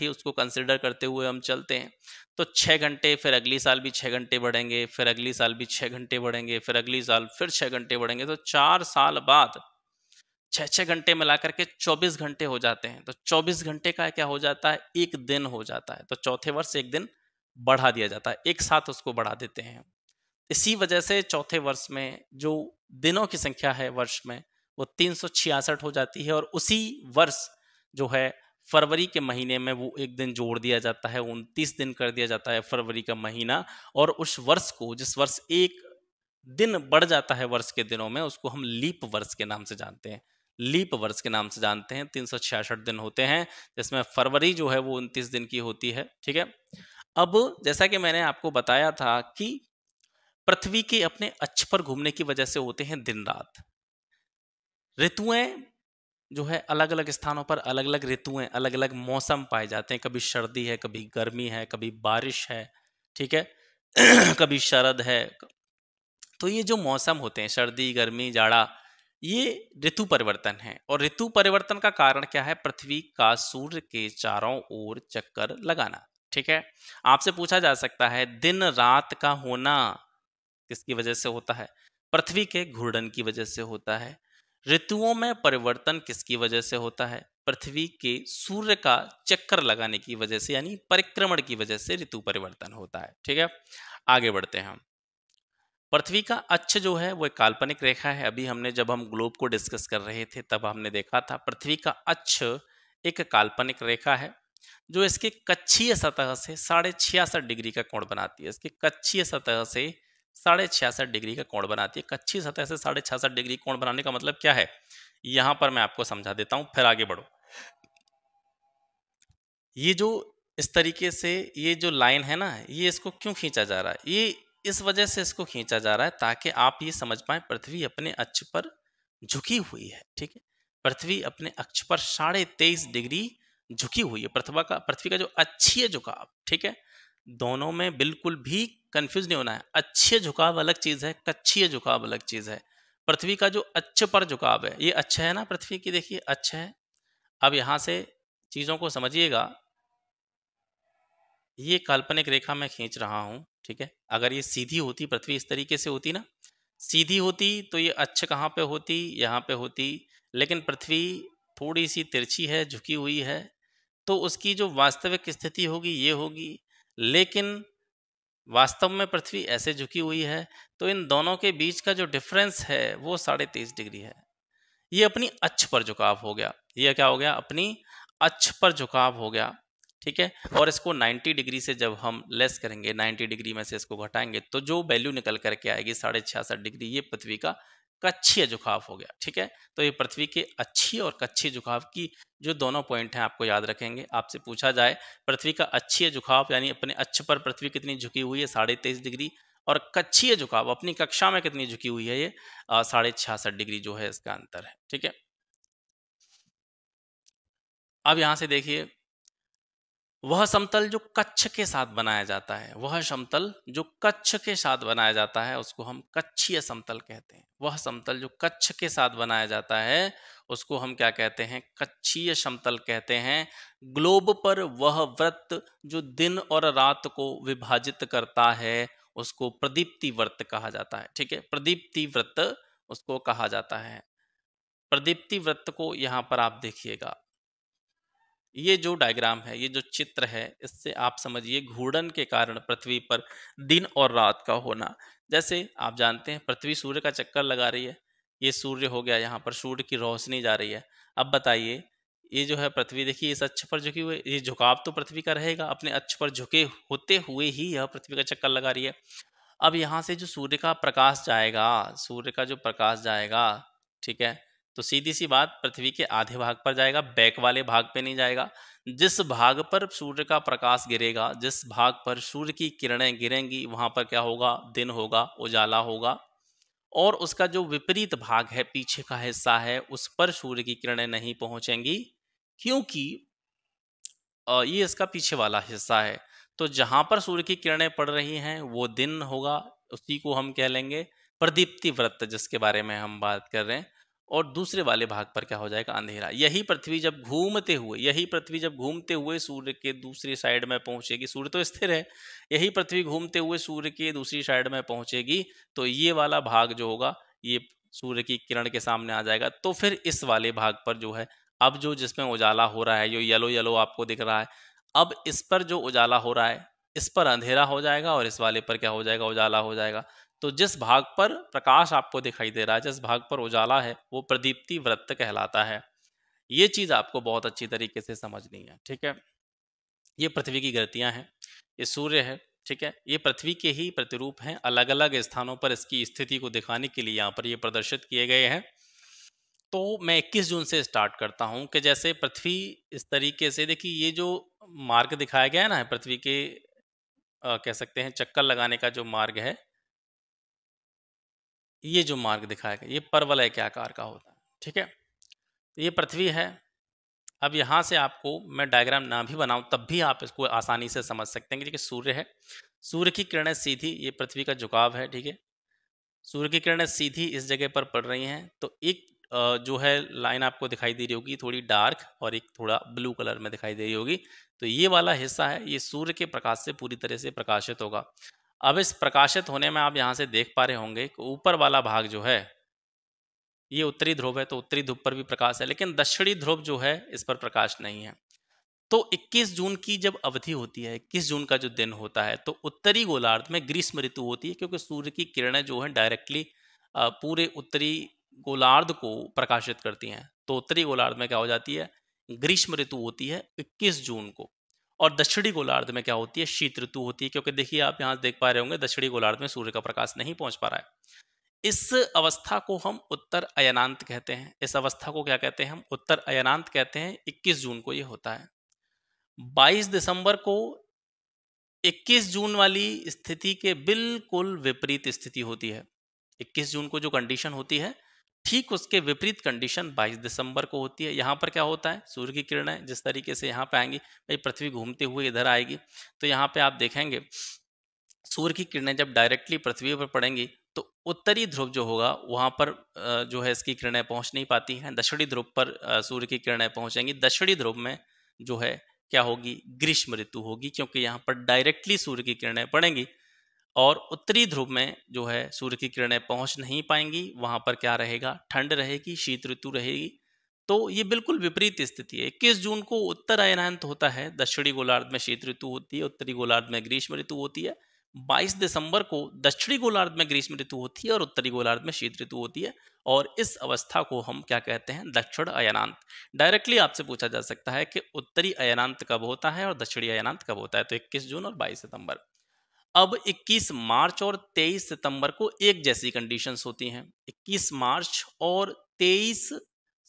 ही उसको कंसिडर करते हुए हम चलते हैं तो छः घंटे फिर अगली साल भी छः घंटे बढ़ेंगे फिर अगली साल भी छः घंटे बढ़ेंगे फिर अगली साल फिर छः घंटे बढ़ेंगे तो चार साल बाद छः छः घंटे मिला करके चौबीस घंटे हो जाते हैं तो चौबीस घंटे का क्या हो जाता है एक दिन हो जाता है तो चौथे वर्ष एक दिन बढ़ा दिया जाता है एक साथ उसको बढ़ा देते हैं इसी वजह से चौथे वर्ष में जो दिनों की संख्या है वर्ष में वो तीन हो जाती है और उसी वर्ष जो है फरवरी के महीने में वो एक दिन जोड़ दिया जाता है उनतीस दिन कर दिया जाता है फरवरी का महीना और उस वर्ष को जिस वर्ष एक दिन बढ़ जाता है वर्ष के दिनों में उसको हम लीप वर्ष के नाम से जानते हैं लीप वर्ष के नाम से जानते हैं तीन दिन होते हैं जिसमें फरवरी जो है वो उनतीस दिन की होती है ठीक है अब जैसा कि मैंने आपको बताया था कि पृथ्वी के अपने अक्ष पर घूमने की वजह से होते हैं दिन रात ऋतुएं जो है अलग अलग स्थानों पर अलग अलग ऋतुएं अलग अलग मौसम पाए जाते हैं कभी सर्दी है कभी गर्मी है कभी बारिश है ठीक है कभी शरद है तो ये जो मौसम होते हैं सर्दी गर्मी जाड़ा ये ऋतु परिवर्तन है और ऋतु परिवर्तन का कारण क्या है पृथ्वी का सूर्य के चारों ओर चक्कर लगाना ठीक है आपसे पूछा जा सकता है दिन रात का होना किसकी वजह से होता है पृथ्वी के घूर्णन की वजह से होता है ऋतुओं में परिवर्तन किसकी वजह से होता है पृथ्वी के सूर्य का चक्कर लगाने की वजह से यानी परिक्रमण की वजह से ऋतु परिवर्तन होता है ठीक है आगे बढ़ते हैं हम पृथ्वी का अक्ष जो है वो काल्पनिक रेखा है अभी हमने जब हम ग्लोब को डिस्कस कर रहे थे तब हमने देखा था पृथ्वी का अक्ष एक काल्पनिक रेखा है जो इसके कच्छीय सतह से साढ़े छियासठ डिग्री का कोण बनाती है इसके कच्छीय सतह से साढ़े छियासठ डिग्री का कोण बनाती है कच्ची सतह से साढ़े छियासठ डिग्री कोण बनाने का मतलब क्या है यहां पर मैं आपको समझा देता हूं फिर आगे बढ़ो ये जो इस तरीके से ये जो लाइन है ना ये इसको क्यों खींचा जा रहा है ये इस वजह से इसको खींचा जा रहा है ताकि आप ये समझ पाए पृथ्वी अपने अक्ष पर झुकी हुई है ठीक है पृथ्वी अपने अक्ष पर साढ़े तेईस डिग्री झुकी हुई है पृथ्वी का पृथ्वी का जो है झुकाव ठीक है दोनों में बिल्कुल भी कंफ्यूज नहीं होना है अच्छे झुकाव अलग चीज़ है कच्छीय झुकाव अलग चीज़ है पृथ्वी का जो अच्छे पर झुकाव है ये अच्छा है ना पृथ्वी की देखिए अच्छा है अब यहां से चीज़ों को समझिएगा ये काल्पनिक रेखा मैं खींच रहा हूं ठीक है अगर ये सीधी होती पृथ्वी इस तरीके से होती ना सीधी होती तो ये अच्छे कहाँ पे होती यहाँ पे होती लेकिन पृथ्वी थोड़ी सी तिरछी है झुकी हुई है तो उसकी जो वास्तविक स्थिति होगी ये होगी लेकिन वास्तव में पृथ्वी ऐसे झुकी हुई है तो इन दोनों के बीच का जो डिफरेंस है वो साढ़े तेईस डिग्री है ये अपनी अच्छ पर झुकाव हो गया ये क्या हो गया अपनी अच्छ पर झुकाव हो गया ठीक है और इसको 90 डिग्री से जब हम लेस करेंगे 90 डिग्री में से इसको घटाएंगे तो जो वैल्यू निकल करके आएगी साढ़े छियासठ डिग्री ये पृथ्वी का कच्छीय जुकाव हो गया ठीक है तो ये पृथ्वी के अच्छी और कच्छी जुकाव की जो दोनों पॉइंट हैं आपको याद रखेंगे आपसे पूछा जाए पृथ्वी का अच्छी जुखाव यानी अपने अच्छ पर पृथ्वी कितनी झुकी हुई है साढ़े तेईस डिग्री और कच्छीय जुकाव अपनी कक्षा में कितनी झुकी हुई है ये साढ़े छियासठ डिग्री जो है इसका अंतर है ठीक है अब यहां से देखिए वह समतल जो कच्छ के साथ बनाया जाता है वह समतल जो कच्छ के साथ बनाया जाता है उसको हम कच्छीय समतल कहते हैं वह समतल जो कच्छ के साथ बनाया जाता है उसको हम क्या कहते हैं कच्छीय समतल कहते हैं ग्लोब पर वह व्रत जो दिन और रात को विभाजित करता है उसको प्रदीप्ति व्रत कहा जाता है ठीक है प्रदीप्ति व्रत उसको कहा जाता है प्रदीप्ति व्रत को यहाँ पर आप देखिएगा ये जो डायग्राम है ये जो चित्र है इससे आप समझिए घूर्णन के कारण पृथ्वी पर दिन और रात का होना जैसे आप जानते हैं पृथ्वी सूर्य का चक्कर लगा रही है ये सूर्य हो गया यहाँ पर सूर्य की रोशनी जा रही है अब बताइए ये जो है पृथ्वी देखिए इस अच्छ पर झुकी हुई ये झुकाव तो पृथ्वी का रहेगा अपने अच्छ पर झुके होते हुए ही यह पृथ्वी का चक्कर लगा रही है अब यहाँ से जो सूर्य का प्रकाश जाएगा सूर्य का जो प्रकाश जाएगा ठीक है तो सीधी सी बात पृथ्वी के आधे भाग पर जाएगा बैक वाले भाग पे नहीं जाएगा जिस भाग पर सूर्य का प्रकाश गिरेगा जिस भाग पर सूर्य की किरणें गिरेंगी वहां पर क्या होगा दिन होगा उजाला होगा और उसका जो विपरीत भाग है पीछे का हिस्सा है उस पर सूर्य की किरणें नहीं पहुंचेंगी क्योंकि ये इसका पीछे वाला हिस्सा है तो जहां पर सूर्य की किरणें पड़ रही हैं वो दिन होगा उसी को हम कह लेंगे प्रदीप्ति व्रत जिसके बारे में हम बात कर रहे हैं और दूसरे वाले भाग पर क्या हो जाएगा अंधेरा यही पृथ्वी जब घूमते हुए यही पृथ्वी जब घूमते हुए सूर्य के दूसरी साइड में पहुंचेगी सूर्य तो स्थिर है यही पृथ्वी घूमते हुए सूर्य के दूसरी साइड में पहुंचेगी तो ये वाला भाग जो होगा ये सूर्य की किरण के सामने आ जाएगा तो फिर इस वाले भाग पर जो है अब जो जिसमें उजाला हो रहा है जो येलो येलो आपको दिख रहा है अब इस पर जो उजाला हो रहा है इस पर अंधेरा हो जाएगा और इस वाले पर क्या हो जाएगा उजाला हो जाएगा तो जिस भाग पर प्रकाश आपको दिखाई दे रहा है जिस भाग पर उजाला है वो प्रदीप्ति व्रत कहलाता है ये चीज़ आपको बहुत अच्छी तरीके से समझनी है ठीक है ये पृथ्वी की गतियाँ हैं ये सूर्य है ठीक है ये पृथ्वी के ही प्रतिरूप हैं अलग अलग स्थानों पर इसकी स्थिति को दिखाने के लिए यहाँ पर ये प्रदर्शित किए गए हैं तो मैं 21 जून से स्टार्ट करता हूँ कि जैसे पृथ्वी इस तरीके से देखिए ये जो मार्ग दिखाया गया है ना पृथ्वी के आ, कह सकते हैं चक्कर लगाने का जो मार्ग है ये जो मार्ग दिखाया गया ये परवलय के आकार का होता है ठीक है तो ये पृथ्वी है अब यहाँ से आपको मैं डायग्राम ना भी बनाऊँ तब भी आप इसको आसानी से समझ सकते हैं कि सूर्य है सूर्य की किरणें सीधी ये पृथ्वी का झुकाव है ठीक है सूर्य की किरणें सीधी इस जगह पर पड़ रही हैं तो एक जो है लाइन आपको दिखाई दे रही होगी थोड़ी डार्क और एक थोड़ा ब्लू कलर में दिखाई दे रही होगी तो ये वाला हिस्सा है ये सूर्य के प्रकाश से पूरी तरह से प्रकाशित होगा अब इस प्रकाशित होने में आप यहाँ से देख पा रहे होंगे कि ऊपर वाला भाग जो है ये उत्तरी ध्रुव है तो उत्तरी ध्रुव पर भी प्रकाश है लेकिन दक्षिणी ध्रुव जो है इस पर प्रकाश नहीं है तो 21 जून की जब अवधि होती है 21 जून का जो दिन होता है तो उत्तरी गोलार्ध में ग्रीष्म ऋतु होती है क्योंकि सूर्य की किरणें जो है डायरेक्टली पूरे उत्तरी गोलार्ध को प्रकाशित करती हैं तो उत्तरी गोलार्ध में क्या हो जाती है ग्रीष्म ऋतु होती है 21 जून को और दक्षिणी गोलार्ध में क्या होती है शीत ऋतु होती है क्योंकि देखिए आप यहां देख पा रहे होंगे दक्षिणी गोलार्ध में सूर्य का प्रकाश नहीं पहुंच पा रहा है इस अवस्था को हम उत्तर अयनांत कहते हैं इस अवस्था को क्या कहते हैं हम उत्तर अयनांत कहते हैं 21 जून को ये होता है 22 दिसंबर को 21 जून वाली स्थिति के बिल्कुल विपरीत स्थिति होती है 21 जून को जो कंडीशन होती है ठीक उसके विपरीत कंडीशन 22 दिसंबर को होती है यहाँ पर क्या होता है सूर्य की किरणें जिस तरीके से यहाँ पे आएंगी भाई पृथ्वी घूमते हुए इधर आएगी तो यहाँ पे आप देखेंगे सूर्य की किरणें जब डायरेक्टली पृथ्वी पर पड़ेंगी तो उत्तरी ध्रुव जो होगा वहाँ पर जो है इसकी किरणें पहुँच नहीं पाती हैं दक्षिणी ध्रुव पर सूर्य की किरणें पहुँचेंगी दक्षिणी ध्रुव में जो है क्या होगी ग्रीष्म ऋतु होगी क्योंकि यहाँ पर डायरेक्टली सूर्य की किरणें पड़ेंगी और उत्तरी ध्रुव में जो है सूर्य की किरणें पहुंच नहीं पाएंगी वहां पर क्या रहेगा ठंड रहेगी शीत ऋतु रहेगी तो ये बिल्कुल विपरीत स्थिति है इक्कीस जून को उत्तर अयनांत होता है दक्षिणी गोलार्ध में शीत ऋतु होती है उत्तरी गोलार्ध में ग्रीष्म ऋतु होती है 22 दिसंबर को दक्षिणी गोलार्ध में ग्रीष्म ऋतु होती है और उत्तरी गोलार्ध में शीत ऋतु होती है और इस अवस्था को हम क्या कहते हैं दक्षिण अयनांत डायरेक्टली आपसे पूछा जा सकता है कि उत्तरी अयनांत कब होता है और दक्षिणी अयनांत कब होता है तो 21 जून और 22 सितंबर अब 21 मार्च और 23 सितंबर को एक जैसी कंडीशंस होती हैं 21 मार्च और 23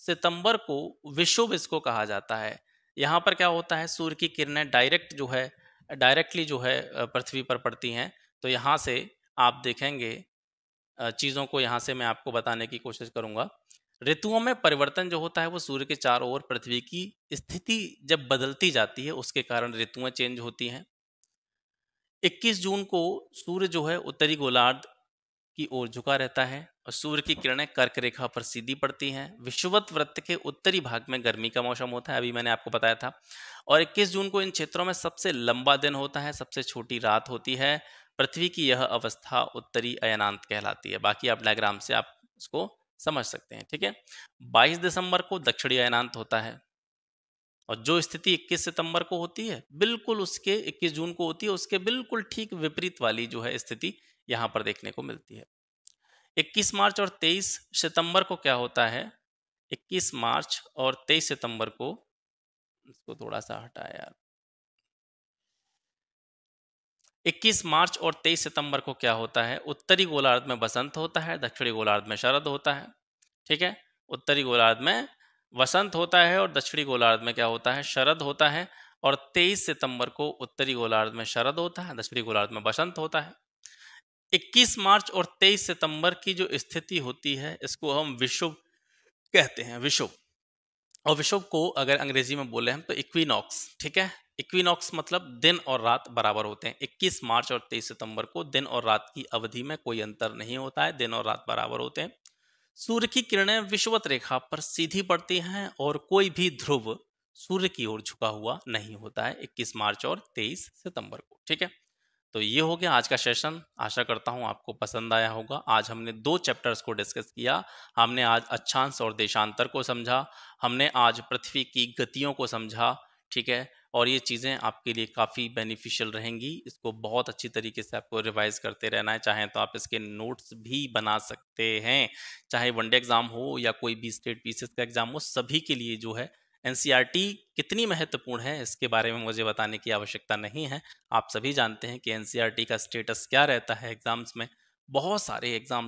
सितंबर को विश्व इसको कहा जाता है यहाँ पर क्या होता है सूर्य की किरणें डायरेक्ट जो है डायरेक्टली जो है पृथ्वी पर पड़ती हैं तो यहाँ से आप देखेंगे चीज़ों को यहाँ से मैं आपको बताने की कोशिश करूँगा ऋतुओं में परिवर्तन जो होता है वो सूर्य के चारों ओर पृथ्वी की स्थिति जब बदलती जाती है उसके कारण ऋतुएं चेंज होती हैं 21 जून को सूर्य जो है उत्तरी गोलार्ध की ओर झुका रहता है और सूर्य की किरणें कर्क रेखा पर सीधी पड़ती हैं विश्ववत वृत्त के उत्तरी भाग में गर्मी का मौसम होता है अभी मैंने आपको बताया था और 21 जून को इन क्षेत्रों में सबसे लंबा दिन होता है सबसे छोटी रात होती है पृथ्वी की यह अवस्था उत्तरी अयनांत कहलाती है बाकी आप डायग्राम से आप इसको समझ सकते हैं ठीक है 22 दिसंबर को दक्षिणी अयनांत होता है और जो स्थिति 21 सितंबर को होती है बिल्कुल उसके 21 जून को होती है उसके बिल्कुल ठीक विपरीत वाली जो है स्थिति यहां पर देखने को मिलती है 21 मार्च और 23 सितंबर को क्या होता है 21 मार्च और 23 सितंबर को इसको थोड़ा सा हटाया यार 21 मार्च और 23 सितंबर को क्या होता है उत्तरी गोलार्ध में बसंत होता है दक्षिणी गोलार्ध में शरद होता है ठीक है उत्तरी गोलार्ध में वसंत होता है और दक्षिणी गोलार्ध में क्या होता है शरद होता है और 23 सितंबर को उत्तरी गोलार्ध में शरद होता है दक्षिणी गोलार्ध में बसंत होता है 21 मार्च और 23 सितंबर की जो स्थिति होती है इसको हम विशुभ कहते हैं विशुभ और विशुभ को अगर अंग्रेजी में बोले हम तो इक्विनॉक्स ठीक है इक्विनॉक्स मतलब दिन और रात बराबर होते हैं 21 मार्च और 23 सितंबर को दिन और रात की अवधि में कोई अंतर नहीं होता है दिन और रात बराबर होते हैं सूर्य की किरणें विश्वत रेखा पर सीधी पड़ती हैं और कोई भी ध्रुव सूर्य की ओर झुका हुआ नहीं होता है 21 मार्च और 23 सितंबर को ठीक है तो ये हो गया आज का सेशन आशा करता हूँ आपको पसंद आया होगा आज हमने दो चैप्टर्स को डिस्कस किया हमने आज अच्छांश और देशांतर को समझा हमने आज पृथ्वी की गतियों को समझा ठीक है और ये चीज़ें आपके लिए काफ़ी बेनिफिशियल रहेंगी इसको बहुत अच्छी तरीके से आपको रिवाइज करते रहना है चाहे तो आप इसके नोट्स भी बना सकते हैं चाहे वनडे एग्ज़ाम हो या कोई भी स्टेट पीसेस का एग्ज़ाम हो सभी के लिए जो है एन e कितनी महत्वपूर्ण है इसके बारे में मुझे बताने की आवश्यकता नहीं है आप सभी जानते हैं कि एन e का स्टेटस क्या रहता है एग्ज़ाम्स में बहुत सारे एग्जाम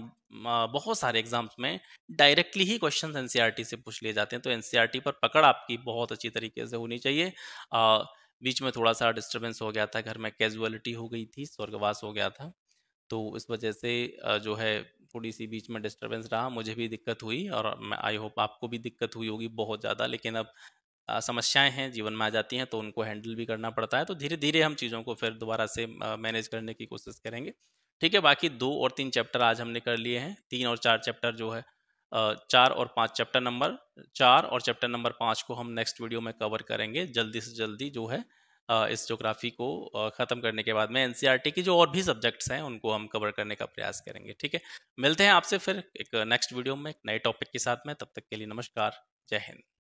बहुत सारे एग्जाम्स में डायरेक्टली ही क्वेश्चन एन e से पूछ लिए जाते हैं तो एन e पर पकड़ आपकी बहुत अच्छी तरीके से होनी चाहिए आ, बीच में थोड़ा सा डिस्टर्बेंस हो गया था घर में कैजुअलिटी हो गई थी स्वर्गवास हो गया था तो इस वजह से जो है थोड़ी सी बीच में डिस्टर्बेंस रहा मुझे भी दिक्कत हुई और मैं आई होप आपको भी दिक्कत हुई होगी बहुत ज़्यादा लेकिन अब समस्याएं हैं जीवन में आ जाती हैं तो उनको हैंडल भी करना पड़ता है तो धीरे धीरे हम चीज़ों को फिर दोबारा से मैनेज करने की कोशिश करेंगे ठीक है बाकी दो और तीन चैप्टर आज हमने कर लिए हैं तीन और चार चैप्टर जो है चार और पाँच चैप्टर नंबर चार और चैप्टर नंबर पाँच को हम नेक्स्ट वीडियो में कवर करेंगे जल्दी से जल्दी जो है इस जोग्राफी को ख़त्म करने के बाद में एनसीईआरटी की जो और भी सब्जेक्ट्स हैं उनको हम कवर करने का प्रयास करेंगे ठीक है मिलते हैं आपसे फिर एक नेक्स्ट वीडियो में एक नए टॉपिक के साथ में तब तक के लिए नमस्कार जय हिंद